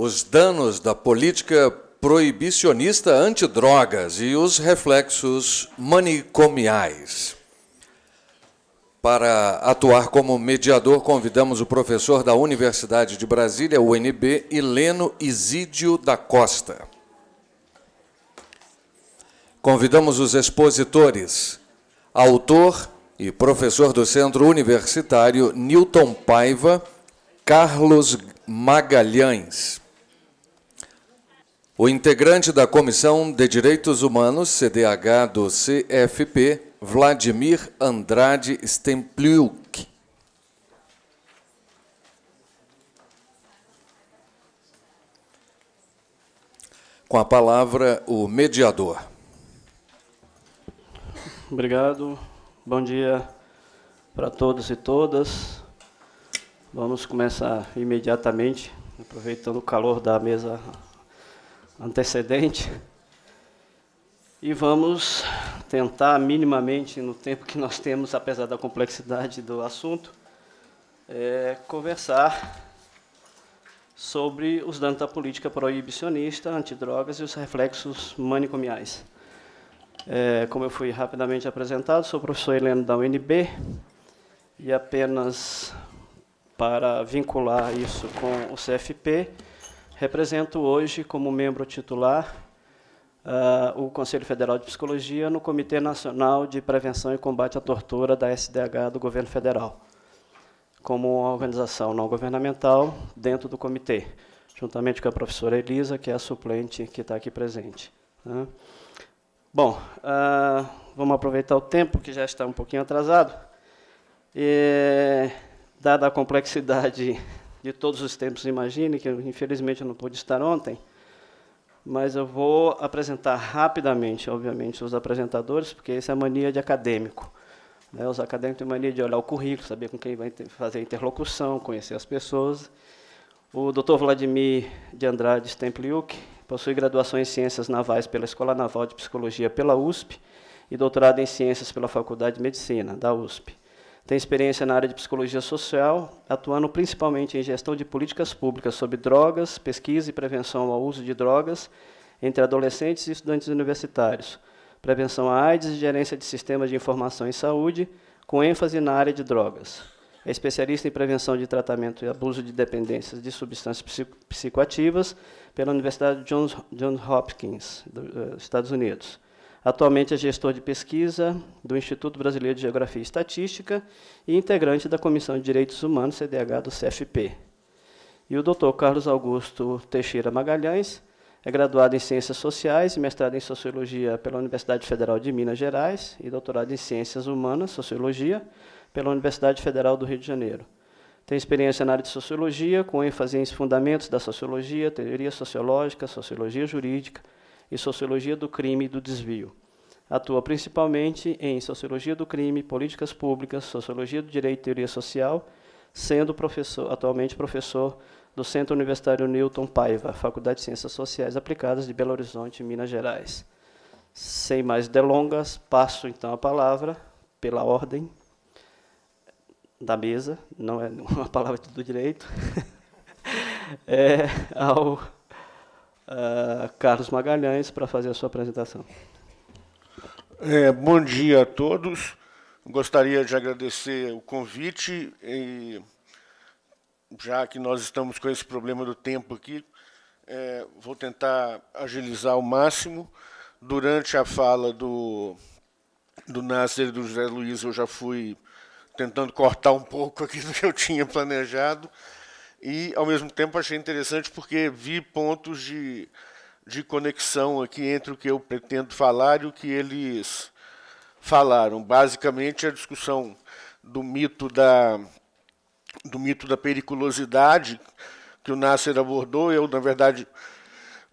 os danos da política proibicionista antidrogas e os reflexos manicomiais. Para atuar como mediador, convidamos o professor da Universidade de Brasília, UNB, Heleno Isídio da Costa. Convidamos os expositores, autor e professor do Centro Universitário Newton Paiva, Carlos Magalhães. O integrante da Comissão de Direitos Humanos, CDH do CFP, Vladimir Andrade Stempliuk, Com a palavra, o mediador. Obrigado. Bom dia para todos e todas. Vamos começar imediatamente, aproveitando o calor da mesa antecedente. E vamos tentar, minimamente, no tempo que nós temos, apesar da complexidade do assunto, é, conversar sobre os danos da política proibicionista, antidrogas e os reflexos manicomiais. É, como eu fui rapidamente apresentado, sou professor Heleno da UNB e apenas para vincular isso com o CFP, Represento hoje, como membro titular, uh, o Conselho Federal de Psicologia no Comitê Nacional de Prevenção e Combate à Tortura da SDH do Governo Federal, como uma organização não governamental dentro do comitê, juntamente com a professora Elisa, que é a suplente que está aqui presente. Né? Bom, uh, vamos aproveitar o tempo, que já está um pouquinho atrasado. E, dada a complexidade de todos os tempos, imagine, que infelizmente eu não pude estar ontem, mas eu vou apresentar rapidamente, obviamente, os apresentadores, porque essa é a mania de acadêmico. Né? Os acadêmicos têm mania de olhar o currículo, saber com quem vai fazer a interlocução, conhecer as pessoas. O Dr. Vladimir de Andrade Stempliuk possui graduação em Ciências Navais pela Escola Naval de Psicologia pela USP e doutorado em Ciências pela Faculdade de Medicina da USP. Tem experiência na área de psicologia social, atuando principalmente em gestão de políticas públicas sobre drogas, pesquisa e prevenção ao uso de drogas entre adolescentes e estudantes universitários, prevenção à AIDS e gerência de sistemas de informação em saúde, com ênfase na área de drogas. É especialista em prevenção de tratamento e abuso de dependências de substâncias psico psicoativas pela Universidade Johns, Johns Hopkins, dos eh, Estados Unidos. Atualmente é gestor de pesquisa do Instituto Brasileiro de Geografia e Estatística e integrante da Comissão de Direitos Humanos, CDH, do CFP. E o doutor Carlos Augusto Teixeira Magalhães é graduado em Ciências Sociais e mestrado em Sociologia pela Universidade Federal de Minas Gerais e doutorado em Ciências Humanas, Sociologia, pela Universidade Federal do Rio de Janeiro. Tem experiência na área de sociologia, com ênfase em fundamentos da sociologia, teoria sociológica, sociologia jurídica, e Sociologia do Crime e do Desvio. Atua principalmente em Sociologia do Crime, Políticas Públicas, Sociologia do Direito e Teoria Social, sendo professor, atualmente professor do Centro Universitário Newton Paiva, Faculdade de Ciências Sociais Aplicadas de Belo Horizonte, Minas Gerais. Sem mais delongas, passo então a palavra, pela ordem da mesa, não é uma palavra do direito, é, ao uh, Carlos Magalhães para fazer a sua apresentação. É, bom dia a todos. Gostaria de agradecer o convite e já que nós estamos com esse problema do tempo aqui, é, vou tentar agilizar ao máximo. Durante a fala do, do Nasser e do José Luiz, eu já fui tentando cortar um pouco aquilo que eu tinha planejado e, ao mesmo tempo, achei interessante porque vi pontos de, de conexão aqui entre o que eu pretendo falar e o que eles falaram. Basicamente, a discussão do mito da, do mito da periculosidade que o Nasser abordou, eu, na verdade,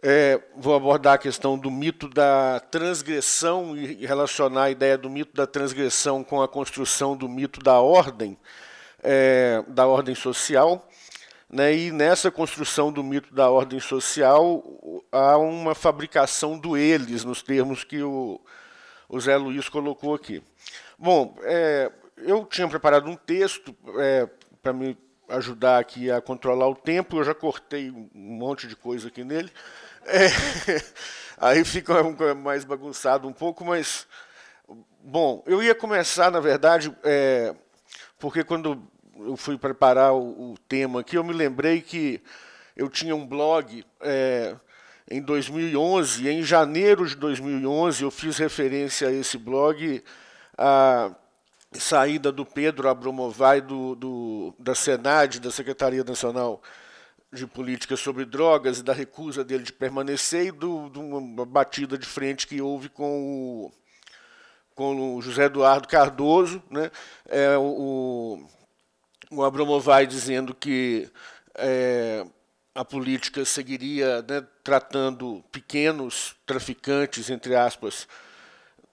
é, vou abordar a questão do mito da transgressão e relacionar a ideia do mito da transgressão com a construção do mito da ordem, é, da ordem social. Né, e nessa construção do mito da ordem social há uma fabricação do eles, nos termos que o, o Zé Luiz colocou aqui. Bom, é, eu tinha preparado um texto é, para me ajudar aqui a controlar o tempo, eu já cortei um monte de coisa aqui nele. É, aí fica mais bagunçado um pouco, mas. Bom, eu ia começar, na verdade, é, porque quando eu fui preparar o, o, tema aqui, eu me lembrei que eu tinha um blog é, em 2011, em janeiro de 2011 eu fiz referência a esse blog, a saída do Pedro Abromovai do, do, da Senad, da Secretaria Nacional de Política sobre Drogas, e da recusa dele de permanecer e do, de uma batida de frente que houve com o, com o José Eduardo Cardoso, né? é, o, o Abramovay dizendo que é, a política seguiria né, tratando pequenos traficantes, entre aspas,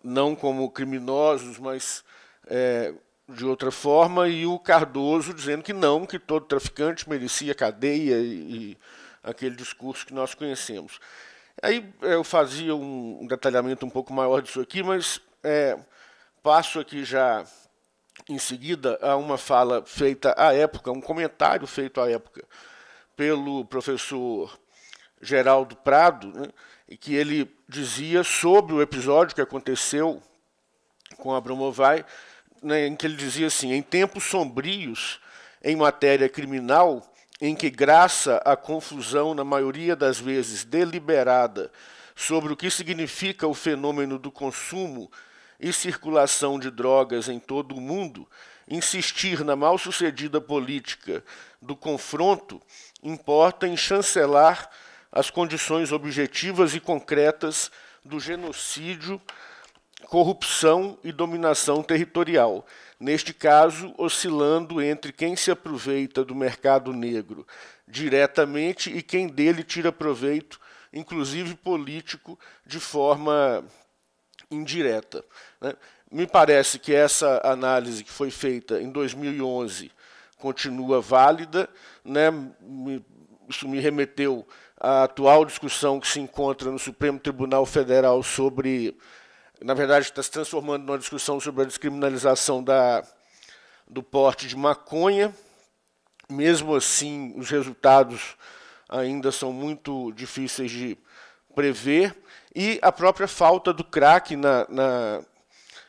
não como criminosos, mas é, de outra forma, e o Cardoso dizendo que não, que todo traficante merecia cadeia e, e aquele discurso que nós conhecemos. Aí é, eu fazia um detalhamento um pouco maior disso aqui, mas é, passo aqui já em seguida a uma fala feita à época, um comentário feito à época pelo professor Geraldo Prado, né, que ele dizia sobre o episódio que aconteceu com Abramovay, né, em que ele dizia assim: em tempos sombrios em matéria criminal, em que graça a confusão, na maioria das vezes deliberada, sobre o que significa o fenômeno do consumo e circulação de drogas em todo o mundo, insistir na mal sucedida política do confronto importa em chancelar as condições objetivas e concretas do genocídio, corrupção e dominação territorial, neste caso oscilando entre quem se aproveita do mercado negro diretamente e quem dele tira proveito, inclusive político, de forma indireta. Né? Me parece que essa análise que foi feita em 2011 continua válida, né? isso me remeteu à atual discussão que se encontra no Supremo Tribunal Federal sobre, na verdade, está se transformando numa discussão sobre a descriminalização da, do porte de maconha. Mesmo assim, os resultados ainda são muito difíceis de prever e a própria falta do craque na, na,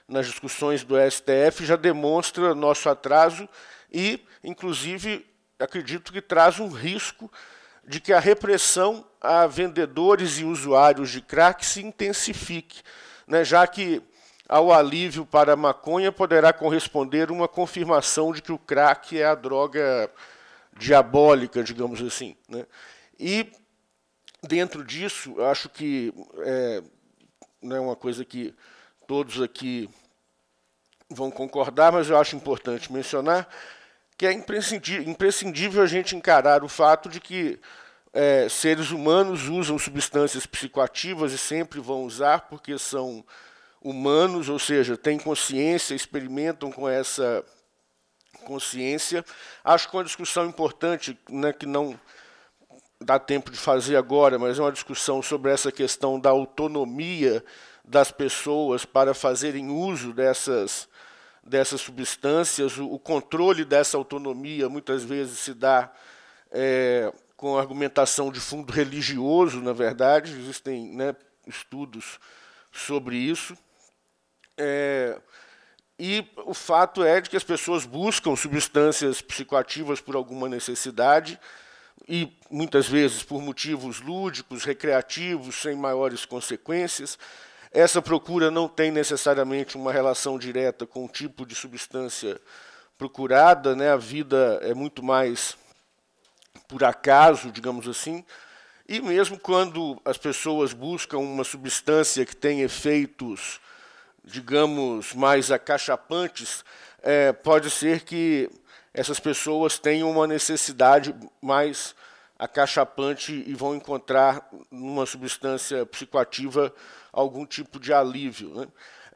nas discussões do STF já demonstra nosso atraso e, inclusive, acredito que traz um risco de que a repressão a vendedores e usuários de crack se intensifique, né, já que ao alívio para a maconha poderá corresponder uma confirmação de que o crack é a droga diabólica, digamos assim. Né? E dentro disso, acho que é, é uma coisa que todos aqui vão concordar, mas eu acho importante mencionar que é imprescindível, imprescindível a gente encarar o fato de que é, seres humanos usam substâncias psicoativas e sempre vão usar porque são humanos, ou seja, têm consciência, experimentam com essa consciência. Acho que uma discussão importante, né, que não dá tempo de fazer agora, mas é uma discussão sobre essa questão da autonomia das pessoas para fazerem uso dessas, dessas substâncias. O, o controle dessa autonomia muitas vezes se dá é, com argumentação de fundo religioso, na verdade, existem né, estudos sobre isso. É, e o fato é de que as pessoas buscam substâncias psicoativas por alguma necessidade e muitas vezes por motivos lúdicos, recreativos, sem maiores consequências. Essa procura não tem necessariamente uma relação direta com o tipo de substância procurada, né? A vida é muito mais por acaso, digamos assim. E mesmo quando as pessoas buscam uma substância que tem efeitos, digamos, mais acachapantes, é, pode ser que essas pessoas têm uma necessidade mais acachapante e vão encontrar numa substância psicoativa algum tipo de alívio. Né?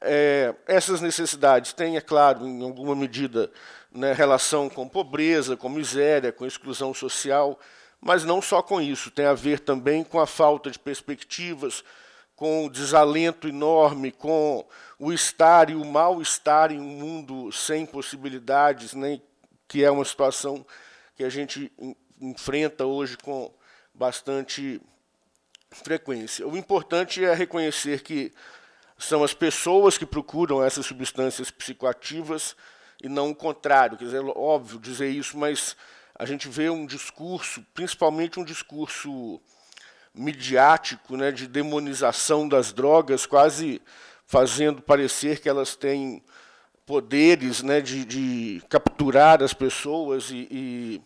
É, essas necessidades têm, é claro, em alguma medida, né, relação com pobreza, com miséria, com exclusão social, mas não só com isso, tem a ver também com a falta de perspectivas, com o desalento enorme, com o estar e o mal-estar em um mundo sem possibilidades, nem que é uma situação que a gente enfrenta hoje com bastante frequência. O importante é reconhecer que são as pessoas que procuram essas substâncias psicoativas e não o contrário. Quer dizer, é óbvio dizer isso, mas a gente vê um discurso, principalmente um discurso midiático, né, de demonização das drogas, quase fazendo parecer que elas têm poderes né, de, de capturar as pessoas e, e,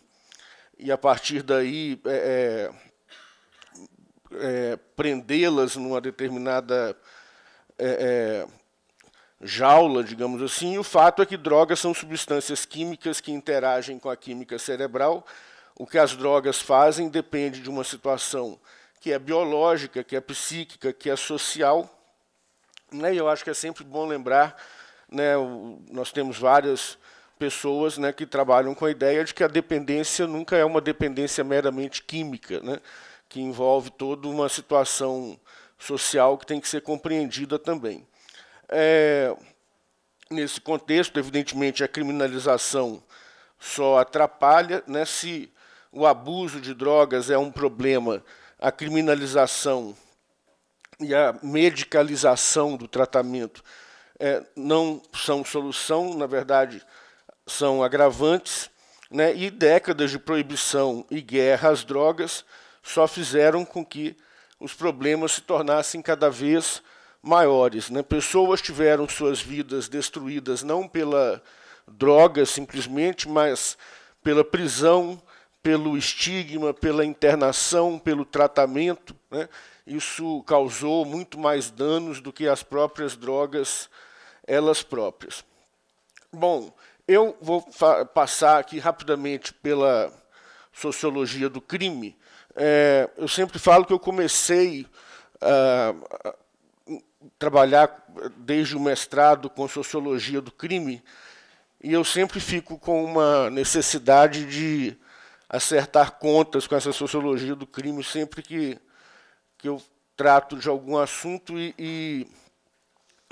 e a partir daí é, é, é prendê-las numa determinada é, é, jaula, digamos assim. o fato é que drogas são substâncias químicas que interagem com a química cerebral. O que as drogas fazem depende de uma situação que é biológica, que é psíquica, que é social. Né? E eu acho que é sempre bom lembrar né, nós temos várias pessoas né, que trabalham com a ideia de que a dependência nunca é uma dependência meramente química, né, que envolve toda uma situação social que tem que ser compreendida também. É, nesse contexto, evidentemente, a criminalização só atrapalha. Né, se o abuso de drogas é um problema, a criminalização e a medicalização do tratamento é, não são solução, na verdade, são agravantes, né, e décadas de proibição e guerra às drogas só fizeram com que os problemas se tornassem cada vez maiores. Né? Pessoas tiveram suas vidas destruídas não pela droga simplesmente, mas pela prisão, pelo estigma, pela internação, pelo tratamento. Né? Isso causou muito mais danos do que as próprias drogas elas próprias. Bom, eu vou passar aqui rapidamente pela sociologia do crime. É, eu sempre falo que eu comecei a ah, trabalhar desde o mestrado com sociologia do crime e eu sempre fico com uma necessidade de acertar contas com essa sociologia do crime sempre que, que eu trato de algum assunto e, e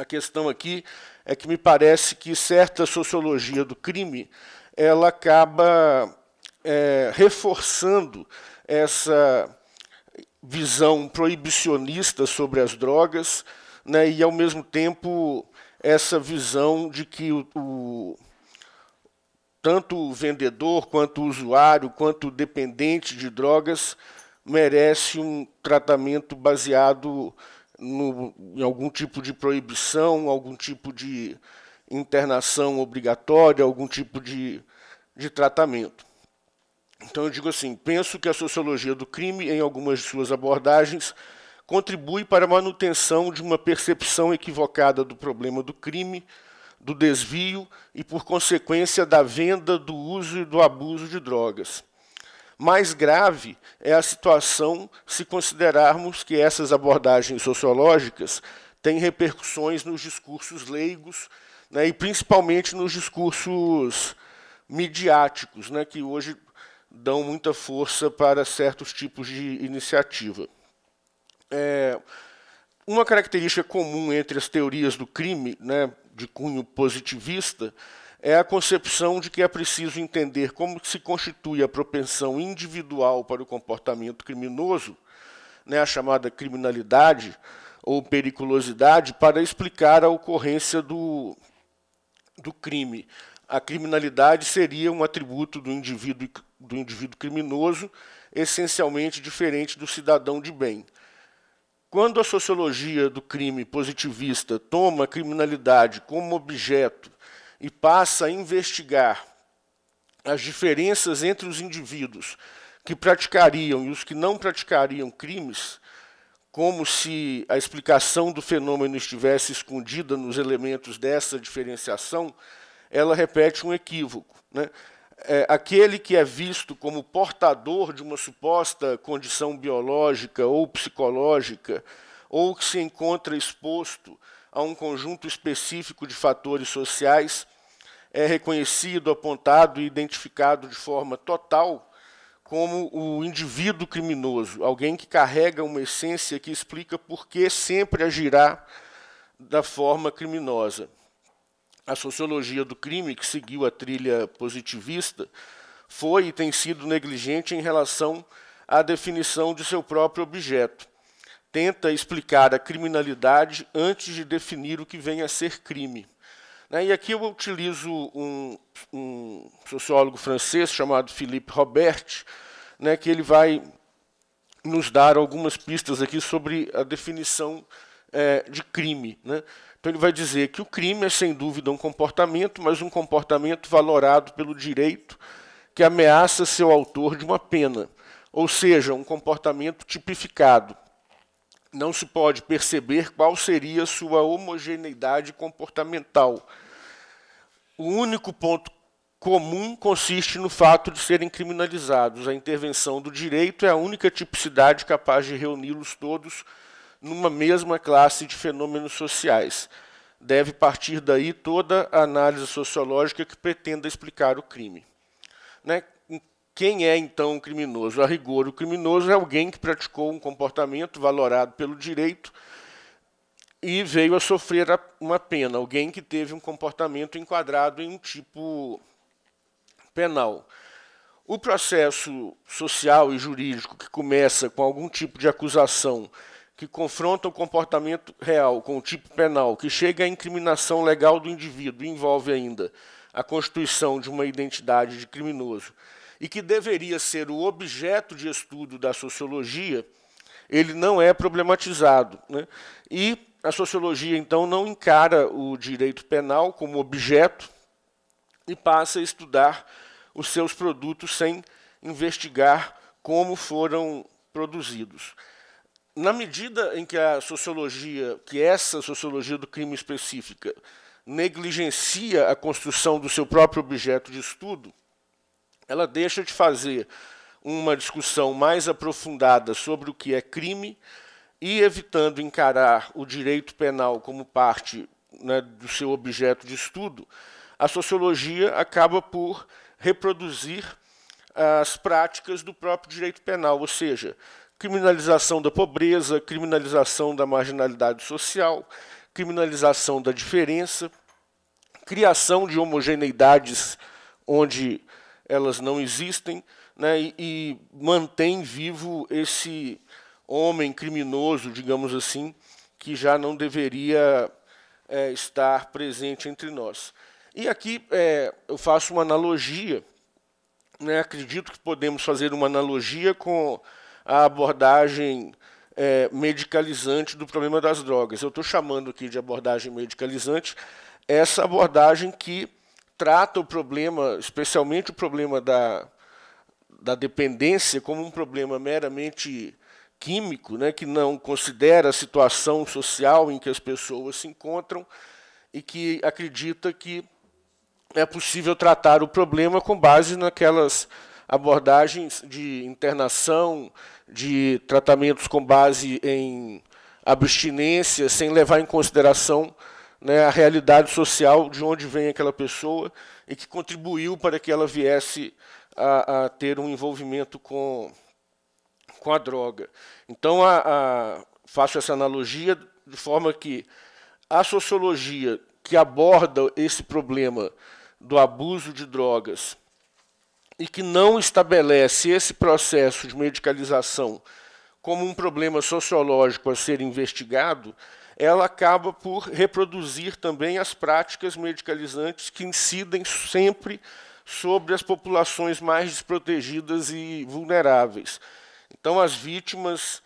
a questão aqui é que me parece que certa sociologia do crime ela acaba é, reforçando essa visão proibicionista sobre as drogas, né, e ao mesmo tempo essa visão de que o, o tanto o vendedor quanto o usuário quanto o dependente de drogas merece um tratamento baseado no, em algum tipo de proibição, algum tipo de internação obrigatória, algum tipo de, de tratamento. Então eu digo assim, penso que a sociologia do crime, em algumas de suas abordagens, contribui para a manutenção de uma percepção equivocada do problema do crime, do desvio e, por consequência, da venda, do uso e do abuso de drogas. Mais grave é a situação se considerarmos que essas abordagens sociológicas têm repercussões nos discursos leigos né, e principalmente nos discursos midiáticos, né, que hoje dão muita força para certos tipos de iniciativa. É, uma característica comum entre as teorias do crime, né, de cunho positivista, é a concepção de que é preciso entender como se constitui a propensão individual para o comportamento criminoso, né, a chamada criminalidade ou periculosidade, para explicar a ocorrência do, do crime. A criminalidade seria um atributo do indivíduo, do indivíduo criminoso, essencialmente diferente do cidadão de bem. Quando a sociologia do crime positivista toma a criminalidade como objeto e passa a investigar as diferenças entre os indivíduos que praticariam e os que não praticariam crimes, como se a explicação do fenômeno estivesse escondida nos elementos dessa diferenciação, ela repete um equívoco. Né? É, aquele que é visto como portador de uma suposta condição biológica ou psicológica, ou que se encontra exposto a um conjunto específico de fatores sociais, é reconhecido, apontado e identificado de forma total como o indivíduo criminoso, alguém que carrega uma essência que explica por que sempre agirá da forma criminosa. A sociologia do crime, que seguiu a trilha positivista, foi e tem sido negligente em relação à definição de seu próprio objeto tenta explicar a criminalidade antes de definir o que vem a ser crime. Né, e aqui eu utilizo um, um sociólogo francês chamado Philippe Robert, né, que ele vai nos dar algumas pistas aqui sobre a definição é, de crime. Né? Então ele vai dizer que o crime é sem dúvida um comportamento, mas um comportamento valorado pelo direito que ameaça seu autor de uma pena, ou seja, um comportamento tipificado não se pode perceber qual seria sua homogeneidade comportamental. O único ponto comum consiste no fato de serem criminalizados. A intervenção do direito é a única tipicidade capaz de reuni-los todos numa mesma classe de fenômenos sociais. Deve partir daí toda a análise sociológica que pretenda explicar o crime. Né? Quem é então um criminoso? A rigor, o criminoso é alguém que praticou um comportamento valorado pelo direito e veio a sofrer uma pena, alguém que teve um comportamento enquadrado em um tipo penal. O processo social e jurídico que começa com algum tipo de acusação que confronta o comportamento real com o tipo penal, que chega à incriminação legal do indivíduo, e envolve ainda a constituição de uma identidade de criminoso e que deveria ser o objeto de estudo da sociologia, ele não é problematizado. Né? E a sociologia, então, não encara o direito penal como objeto e passa a estudar os seus produtos sem investigar como foram produzidos. Na medida em que a sociologia, que essa sociologia do crime específica, negligencia a construção do seu próprio objeto de estudo, ela deixa de fazer uma discussão mais aprofundada sobre o que é crime e evitando encarar o direito penal como parte né, do seu objeto de estudo, a sociologia acaba por reproduzir as práticas do próprio direito penal, ou seja, criminalização da pobreza, criminalização da marginalidade social, criminalização da diferença, criação de homogeneidades onde elas não existem, né, e, e mantém vivo esse homem criminoso, digamos assim, que já não deveria é, estar presente entre nós. E aqui é, eu faço uma analogia, né, acredito que podemos fazer uma analogia com a abordagem é, medicalizante do problema das drogas. Eu estou chamando aqui de abordagem medicalizante essa abordagem que trata o problema, especialmente o problema da, da dependência, como um problema meramente químico, né, que não considera a situação social em que as pessoas se encontram e que acredita que é possível tratar o problema com base naquelas abordagens de internação, de tratamentos com base em abstinência, sem levar em consideração né, a realidade social de onde vem aquela pessoa e que contribuiu para que ela viesse a, a ter um envolvimento com, com a droga. Então, a, a, faço essa analogia de forma que a sociologia que aborda esse problema do abuso de drogas e que não estabelece esse processo de medicalização como um problema sociológico a ser investigado, ela acaba por reproduzir também as práticas medicalizantes que incidem sempre sobre as populações mais desprotegidas e vulneráveis. Então, as vítimas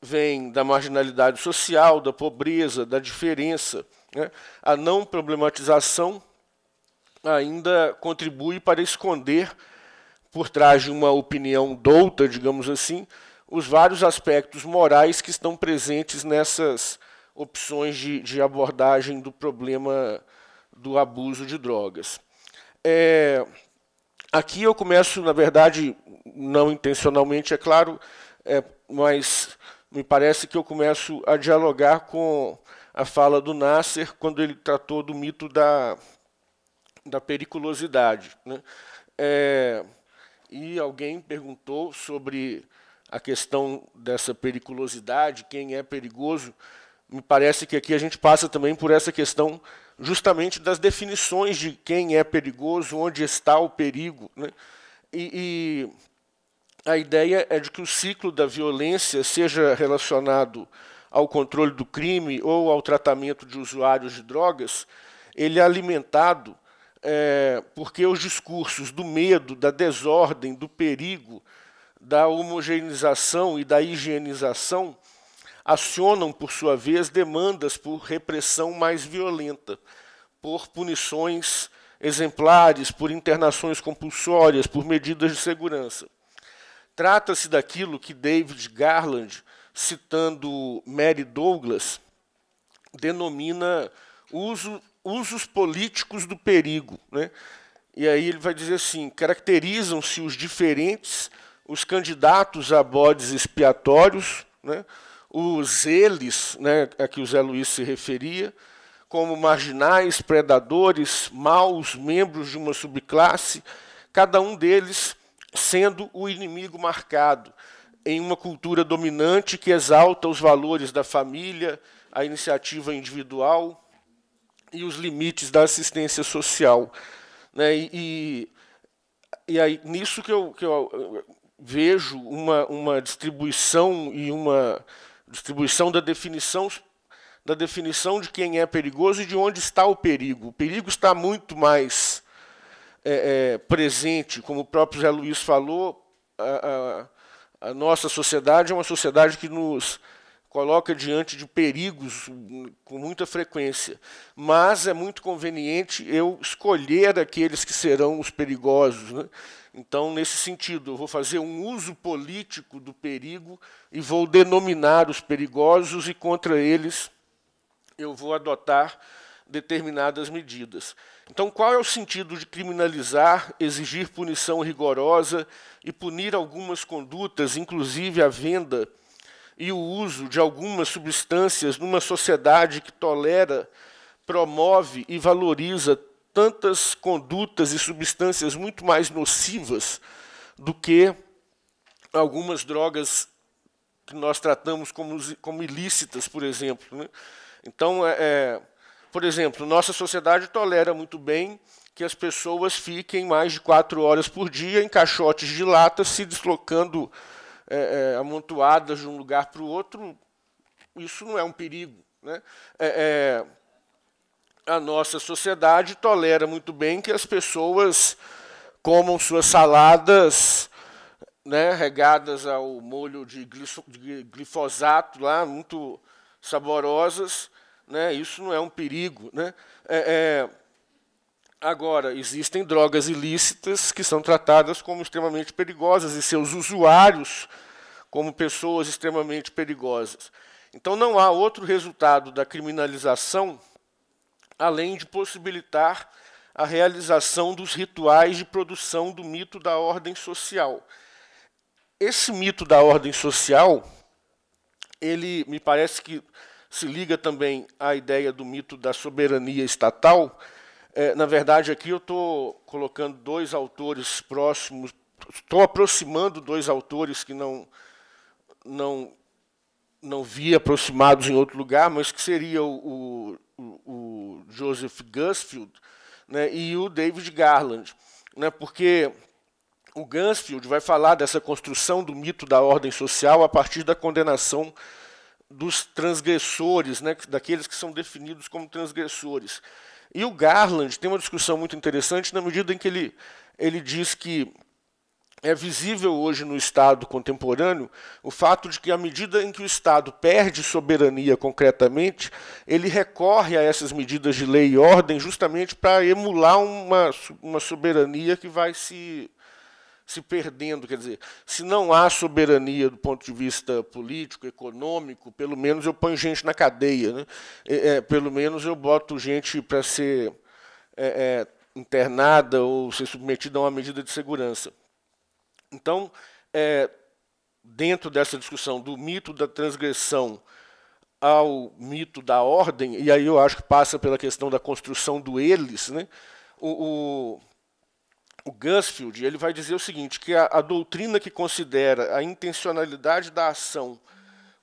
vêm da marginalidade social, da pobreza, da diferença. Né? A não problematização ainda contribui para esconder, por trás de uma opinião douta, digamos assim, os vários aspectos morais que estão presentes nessas opções de, de abordagem do problema do abuso de drogas. É, aqui eu começo, na verdade, não intencionalmente, é claro, é, mas me parece que eu começo a dialogar com a fala do Nasser quando ele tratou do mito da, da periculosidade. Né? É, e alguém perguntou sobre a questão dessa periculosidade, quem é perigoso me parece que aqui a gente passa também por essa questão justamente das definições de quem é perigoso, onde está o perigo. Né? E, e, a ideia é de que o ciclo da violência seja relacionado ao controle do crime ou ao tratamento de usuários de drogas, ele é alimentado é, porque os discursos do medo, da desordem, do perigo, da homogeneização e da higienização acionam, por sua vez, demandas por repressão mais violenta, por punições exemplares, por internações compulsórias, por medidas de segurança. Trata-se daquilo que David Garland, citando Mary Douglas, denomina uso, usos políticos do perigo. Né? E aí ele vai dizer assim: caracterizam-se os diferentes, os candidatos a bodes expiatórios, né? os eles, né, a que o Zé Luiz se referia, como marginais, predadores, maus membros de uma subclasse, cada um deles sendo o inimigo marcado em uma cultura dominante que exalta os valores da família, a iniciativa individual e os limites da assistência social. Né? E, e aí, nisso que eu, que eu vejo uma, uma distribuição e uma distribuição da definição da definição de quem é perigoso e de onde está o perigo. O perigo está muito mais é, é, presente, como o próprio Zé Luiz falou, a, a, a, nossa sociedade é uma sociedade que nos coloca diante de perigos hum, com muita frequência. Mas é muito conveniente eu escolher aqueles que serão os perigosos. Né? Então, nesse sentido, eu vou fazer um uso político do perigo e vou denominar os perigosos e contra eles eu vou adotar determinadas medidas. Então, qual é o sentido de criminalizar, exigir punição rigorosa e punir algumas condutas, inclusive a venda e o uso de algumas substâncias numa sociedade que tolera, promove e valoriza tantas condutas e substâncias muito mais nocivas do que algumas drogas que nós tratamos como, como ilícitas, por exemplo. Né? Então, é, é, por exemplo, nossa sociedade tolera muito bem que as pessoas fiquem mais de quatro horas por dia em caixotes de lata, se deslocando é, é, amontoadas de um lugar para o outro. Isso não é um perigo. Né? É, é a nossa sociedade tolera muito bem que as pessoas comam suas saladas né, regadas ao molho de glifosato lá, muito saborosas. Né, isso não é um perigo. Né? É, é, agora, existem drogas ilícitas que são tratadas como extremamente perigosas e seus usuários como pessoas extremamente perigosas. Então, não há outro resultado da criminalização além de possibilitar a realização dos rituais de produção do mito da ordem social. Esse mito da ordem social, ele me parece que se liga também à ideia do mito da soberania estatal. É, na verdade, aqui eu estou colocando dois autores próximos, estou aproximando dois autores que não, não não vi aproximados em outro lugar, mas que seria o, o, o Joseph Gusfield né, e o David Garland. Né, porque o Gansfield vai falar dessa construção do mito da ordem social a partir da condenação dos transgressores, né, daqueles que são definidos como transgressores. E o Garland tem uma discussão muito interessante na medida em que ele, ele diz que é visível hoje no Estado contemporâneo o fato de que, à medida em que o Estado perde soberania concretamente, ele recorre a essas medidas de lei e ordem justamente para emular uma, uma soberania que vai se, se perdendo. Quer dizer, se não há soberania do ponto de vista político, econômico, pelo menos eu ponho gente na cadeia, né? é, é pelo menos eu boto gente para ser. É, é, internada ou ser submetida a uma medida de segurança então, é, dentro dessa discussão do mito da transgressão ao mito da ordem, e aí eu acho que passa pela questão da construção do eles, né? o, o, o Gunsfield ele vai dizer o seguinte, que a, a doutrina que considera a intencionalidade da ação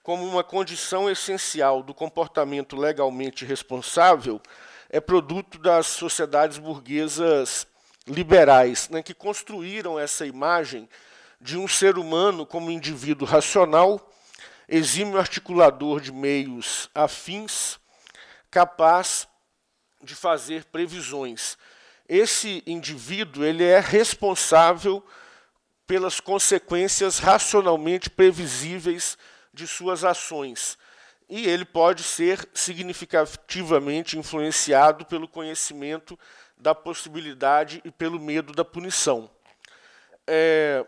como uma condição essencial do comportamento legalmente responsável é produto das sociedades burguesas liberais, né, que construíram essa imagem de um ser humano como indivíduo racional, exímio articulador de meios afins, capaz de fazer previsões. Esse indivíduo ele é responsável pelas consequências racionalmente previsíveis de suas ações. E ele pode ser significativamente influenciado pelo conhecimento da possibilidade e pelo medo da punição. É,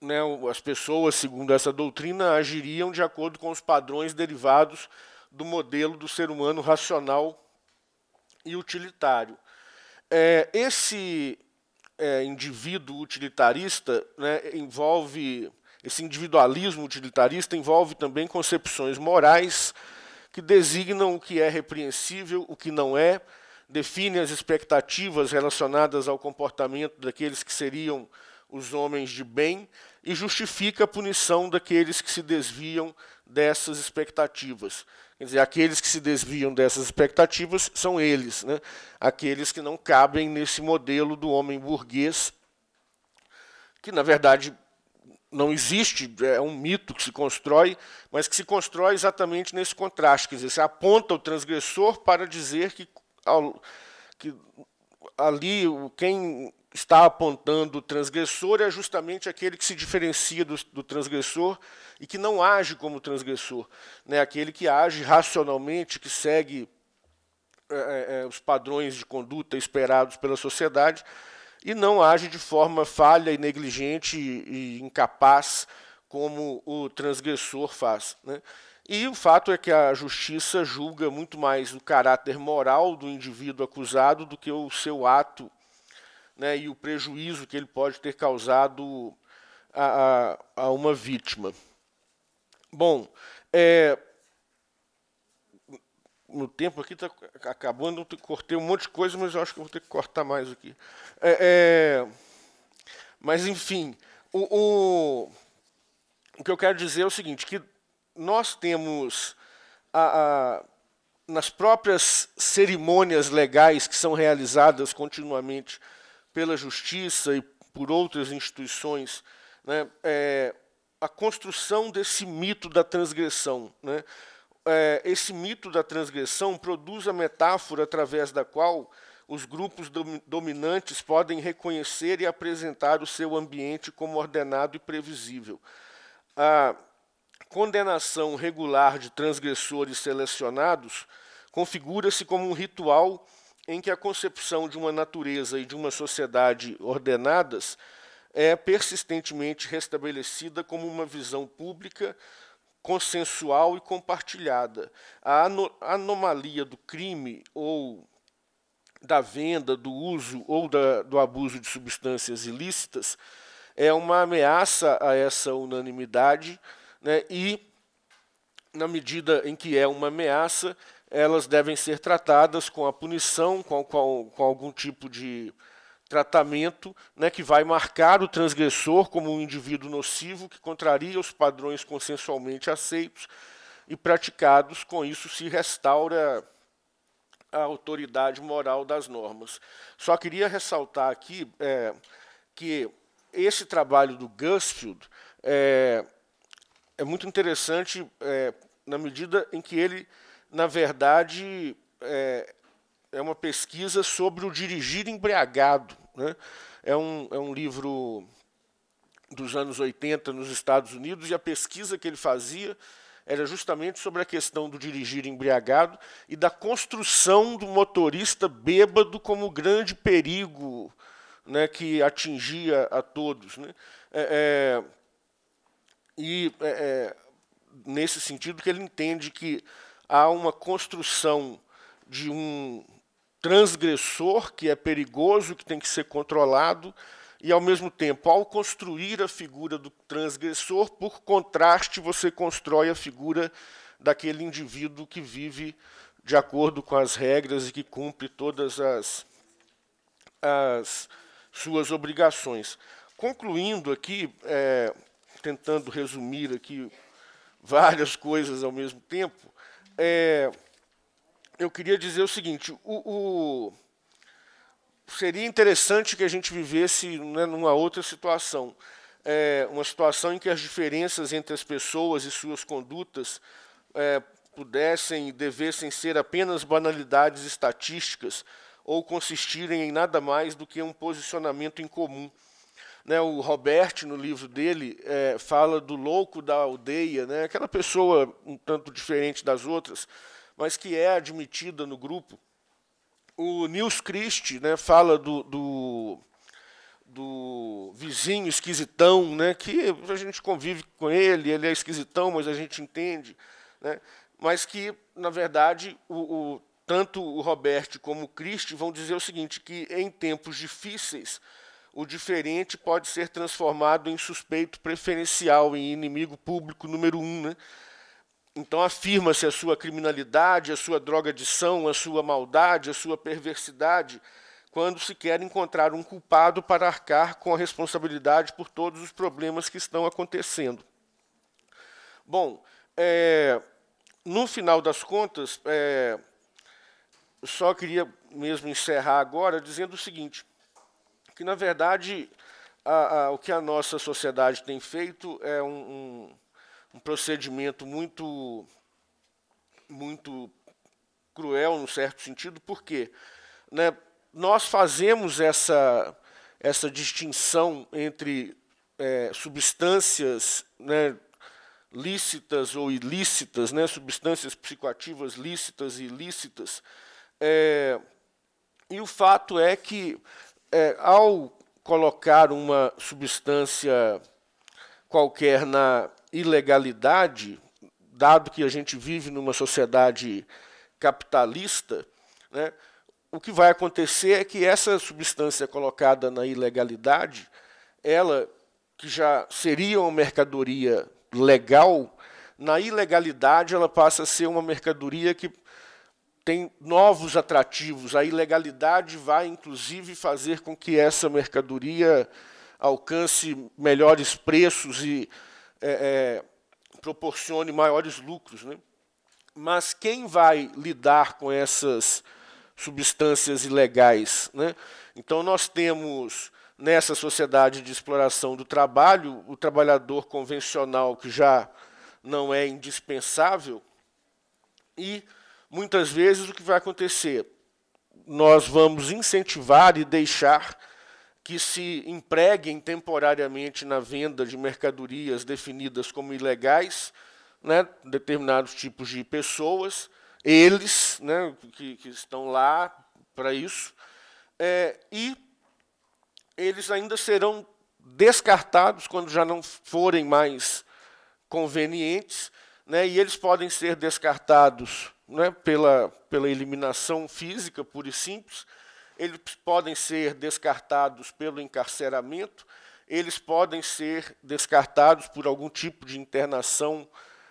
né, as pessoas, segundo essa doutrina, agiriam de acordo com os padrões derivados do modelo do ser humano racional e utilitário. É, esse é, indivíduo utilitarista né, envolve esse individualismo utilitarista envolve também concepções morais que designam o que é repreensível, o que não é, define as expectativas relacionadas ao comportamento daqueles que seriam os homens de bem e justifica a punição daqueles que se desviam dessas expectativas. Quer dizer, aqueles que se desviam dessas expectativas são eles, né? aqueles que não cabem nesse modelo do homem burguês, que na verdade não existe, é um mito que se constrói, mas que se constrói exatamente nesse contraste. Quer dizer, você aponta o transgressor para dizer que que ali quem está apontando o transgressor é justamente aquele que se diferencia do, do transgressor e que não age como transgressor, né? aquele que age racionalmente, que segue é, é, é os padrões de conduta esperados pela sociedade e não age de forma falha e negligente e, e incapaz como o transgressor faz. Né? E o fato é que a justiça julga muito mais o caráter moral do indivíduo acusado do que o seu ato né, e o prejuízo que ele pode ter causado a, a, a uma vítima. Bom, é, no tempo aqui está acabando, eu cortei um monte de coisa, mas eu acho que vou ter que cortar mais aqui. É, é, mas, enfim, o, o, o que eu quero dizer é o seguinte, que nós temos a, a, nas próprias cerimônias legais que são realizadas continuamente pela justiça e por outras instituições, né, é, a construção desse mito da transgressão. Né? É, esse mito da transgressão produz a metáfora através da qual os grupos dominantes podem reconhecer e apresentar o seu ambiente como ordenado e previsível. Ah, condenação regular de transgressores selecionados configura-se como um ritual em que a concepção de uma natureza e de uma sociedade ordenadas é persistentemente restabelecida como uma visão pública, consensual e compartilhada. A anomalia do crime ou da venda, do uso ou da, do abuso de substâncias ilícitas é uma ameaça a essa unanimidade né, e, na medida em que é uma ameaça, elas devem ser tratadas com a punição, com, com, com algum tipo de tratamento né, que vai marcar o transgressor como um indivíduo nocivo que contraria os padrões consensualmente aceitos e praticados, com isso se restaura a autoridade moral das normas. Só queria ressaltar aqui é, que esse trabalho do Gusfield é, é muito interessante é, na medida em que ele, na verdade, é, é uma pesquisa sobre o dirigir embriagado. Né? É, um, é um livro dos anos 80 nos Estados Unidos e a pesquisa que ele fazia era justamente sobre a questão do dirigir embriagado e da construção do motorista bêbado como grande perigo né, que atingia a todos. Né? É, é, e é, é, nesse sentido que ele entende que há uma construção de um transgressor que é perigoso, que tem que ser controlado, e ao mesmo tempo, ao construir a figura do transgressor, por contraste, você constrói a figura daquele indivíduo que vive de acordo com as regras e que cumpre todas as, as suas obrigações. Concluindo aqui, é, tentando resumir aqui várias coisas ao mesmo tempo, é, eu queria dizer o seguinte: o, o, seria interessante que a gente vivesse né, numa outra situação, é, uma situação em que as diferenças entre as pessoas e suas condutas é, pudessem e devessem ser apenas banalidades estatísticas ou consistirem em nada mais do que um posicionamento em comum né, o Robert, no livro dele, é, fala do louco da aldeia, né, aquela pessoa um tanto diferente das outras, mas que é admitida no grupo. O Nils Christie né, fala do, do, do vizinho esquisitão, né, que a gente convive com ele, ele é esquisitão, mas a gente entende. Né, mas que, na verdade, o, o tanto o Robert como o Christ vão dizer o seguinte, que em tempos difíceis o diferente pode ser transformado em suspeito preferencial, em inimigo público número um. Né? Então afirma-se a sua criminalidade, a sua drogadição, a sua maldade, a sua perversidade, quando se quer encontrar um culpado para arcar com a responsabilidade por todos os problemas que estão acontecendo. Bom, é, no final das contas, é, só queria mesmo encerrar agora dizendo o seguinte: que na verdade a, a, o que a nossa sociedade tem feito é um, um, um procedimento muito muito cruel, no certo sentido, porque né, nós fazemos essa, essa distinção entre é, substâncias né, lícitas ou ilícitas, né, substâncias psicoativas lícitas e ilícitas, é, e o fato é que é, ao colocar uma substância qualquer na ilegalidade, dado que a gente vive numa sociedade capitalista, né, o que vai acontecer é que essa substância colocada na ilegalidade, ela que já seria uma mercadoria legal, na ilegalidade ela passa a ser uma mercadoria que tem novos atrativos. A ilegalidade vai, inclusive, fazer com que essa mercadoria alcance melhores preços e é, é, proporcione maiores lucros. Né? Mas quem vai lidar com essas substâncias ilegais? Né? Então, nós temos nessa sociedade de exploração do trabalho o trabalhador convencional, que já não é indispensável, e muitas vezes o que vai acontecer? Nós vamos incentivar e deixar que se empreguem temporariamente na venda de mercadorias definidas como ilegais, né, determinados tipos de pessoas, eles né, que, que estão lá para isso, é, e eles ainda serão descartados quando já não forem mais convenientes, né, e eles podem ser descartados né, pela, pela eliminação física, pura e simples, eles podem ser descartados pelo encarceramento, eles podem ser descartados por algum tipo de internação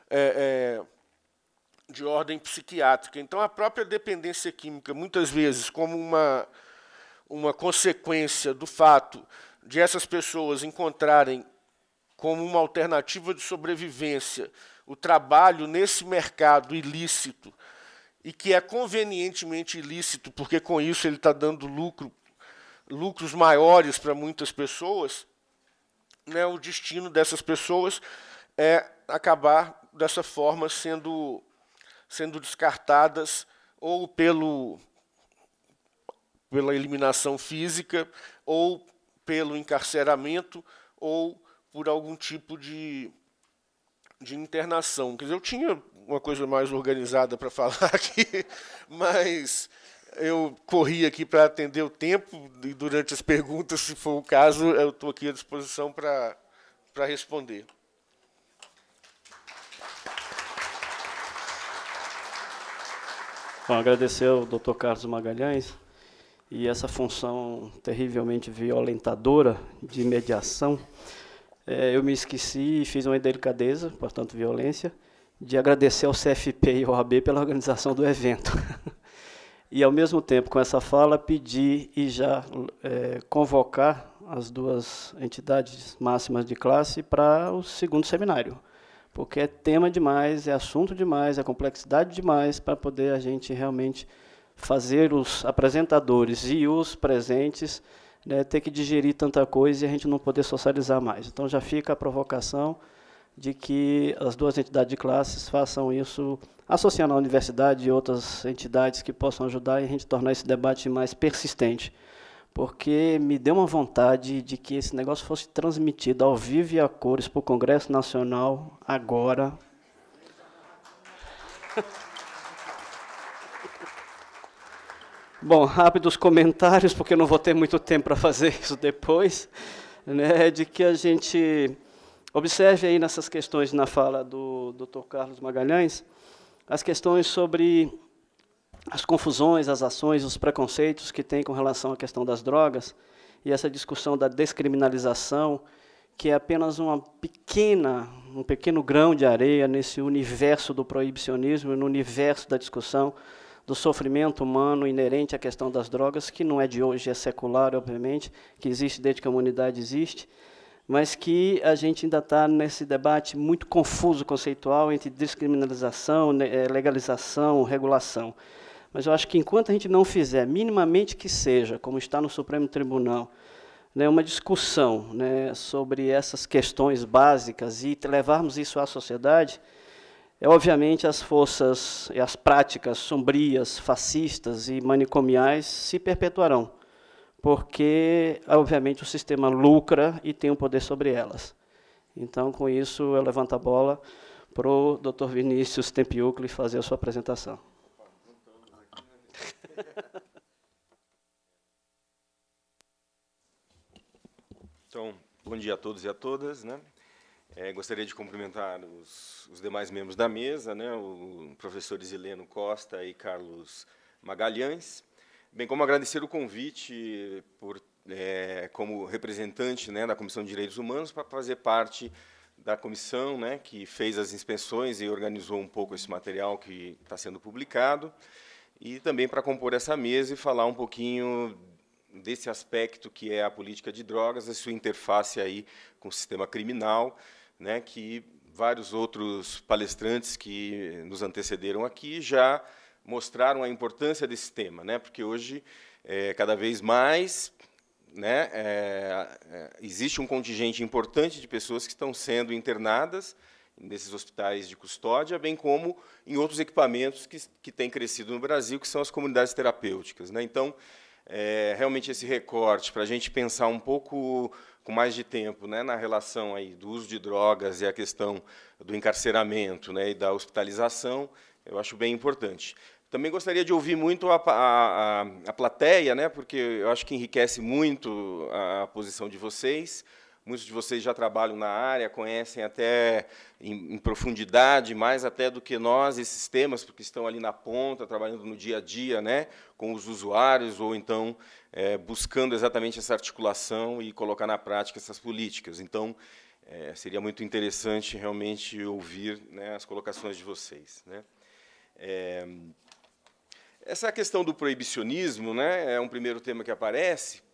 é, é, de ordem psiquiátrica. Então, a própria dependência química, muitas vezes, como uma, uma consequência do fato de essas pessoas encontrarem como uma alternativa de sobrevivência o trabalho nesse mercado ilícito e que é convenientemente ilícito, porque com isso ele está dando lucro, lucros maiores para muitas pessoas, né, o destino dessas pessoas é acabar dessa forma sendo, sendo descartadas ou pelo, pela eliminação física, ou pelo encarceramento, ou por algum tipo de de internação. Quer dizer, eu tinha uma coisa mais organizada para falar aqui, mas eu corri aqui para atender o tempo e durante as perguntas, se for o caso, eu estou aqui à disposição para, para responder. Bom, agradecer ao Dr. Carlos Magalhães e essa função terrivelmente violentadora de mediação é, eu me esqueci e fiz uma delicadeza, portanto violência, de agradecer ao CFP e ao AB pela organização do evento. e ao mesmo tempo, com essa fala, pedir e já é, convocar as duas entidades máximas de classe para o segundo seminário, porque é tema demais, é assunto demais, é complexidade demais para poder a gente realmente fazer os apresentadores e os presentes né, ter que digerir tanta coisa e a gente não poder socializar mais. Então já fica a provocação de que as duas entidades de classes façam isso, associando a universidade e outras entidades que possam ajudar e a gente tornar esse debate mais persistente. Porque me deu uma vontade de que esse negócio fosse transmitido ao vivo e a cores para o Congresso Nacional agora. Bom, rápidos comentários, porque eu não vou ter muito tempo para fazer isso depois, né, de que a gente observe aí nessas questões na fala do Dr. Carlos Magalhães, as questões sobre as confusões, as ações, os preconceitos que tem com relação à questão das drogas e essa discussão da descriminalização, que é apenas uma pequena, um pequeno grão de areia nesse universo do proibicionismo, no universo da discussão do sofrimento humano inerente à questão das drogas, que não é de hoje, é secular, obviamente, que existe desde que a humanidade existe, mas que a gente ainda está nesse debate muito confuso conceitual entre descriminalização, né, eh, legalização, regulação. Mas eu acho que enquanto a gente não fizer, minimamente que seja, como está no Supremo Tribunal, né, uma discussão né, sobre essas questões básicas e levarmos isso à sociedade, é obviamente as forças e as práticas sombrias, fascistas e manicomiais se perpetuarão, porque obviamente o sistema lucra e tem o um poder sobre elas. Então, com isso, eu levanto a bola para o Dr. Vinícius Tempiucli fazer a sua apresentação. Então, bom dia a todos e a todas, né? É, gostaria de cumprimentar os, os, demais membros da mesa, né, o professor Isileno Costa e Carlos Magalhães, bem como agradecer o convite por, é, como representante né, da Comissão de Direitos Humanos para fazer parte da comissão né, que fez as inspeções e organizou um pouco esse material que está sendo publicado, e também para compor essa mesa e falar um pouquinho desse aspecto que é a política de drogas, a sua interface aí com o sistema criminal, né, que vários outros palestrantes que nos antecederam aqui já mostraram a importância desse tema, né, porque hoje, é, cada vez mais, né, é, é, existe um contingente importante de pessoas que estão sendo internadas nesses hospitais de custódia, bem como em outros equipamentos que, que têm crescido no Brasil, que são as comunidades terapêuticas. Né? Então, é, realmente esse recorte, para a gente pensar um pouco com mais de tempo né, na relação aí do uso de drogas e a questão do encarceramento né, e da hospitalização, eu acho bem importante. Também gostaria de ouvir muito a, a, a, plateia, né, porque eu acho que enriquece muito a, a posição de vocês. Muitos de vocês já trabalham na área, conhecem até em, em, profundidade, mais até do que nós, esses temas, porque estão ali na ponta, trabalhando no dia a dia né, com os usuários, ou então é, buscando exatamente essa articulação e colocar na prática essas políticas. Então, é, seria muito interessante realmente ouvir né, as colocações de vocês. Né? É, essa questão do proibicionismo né, é um primeiro tema que aparece,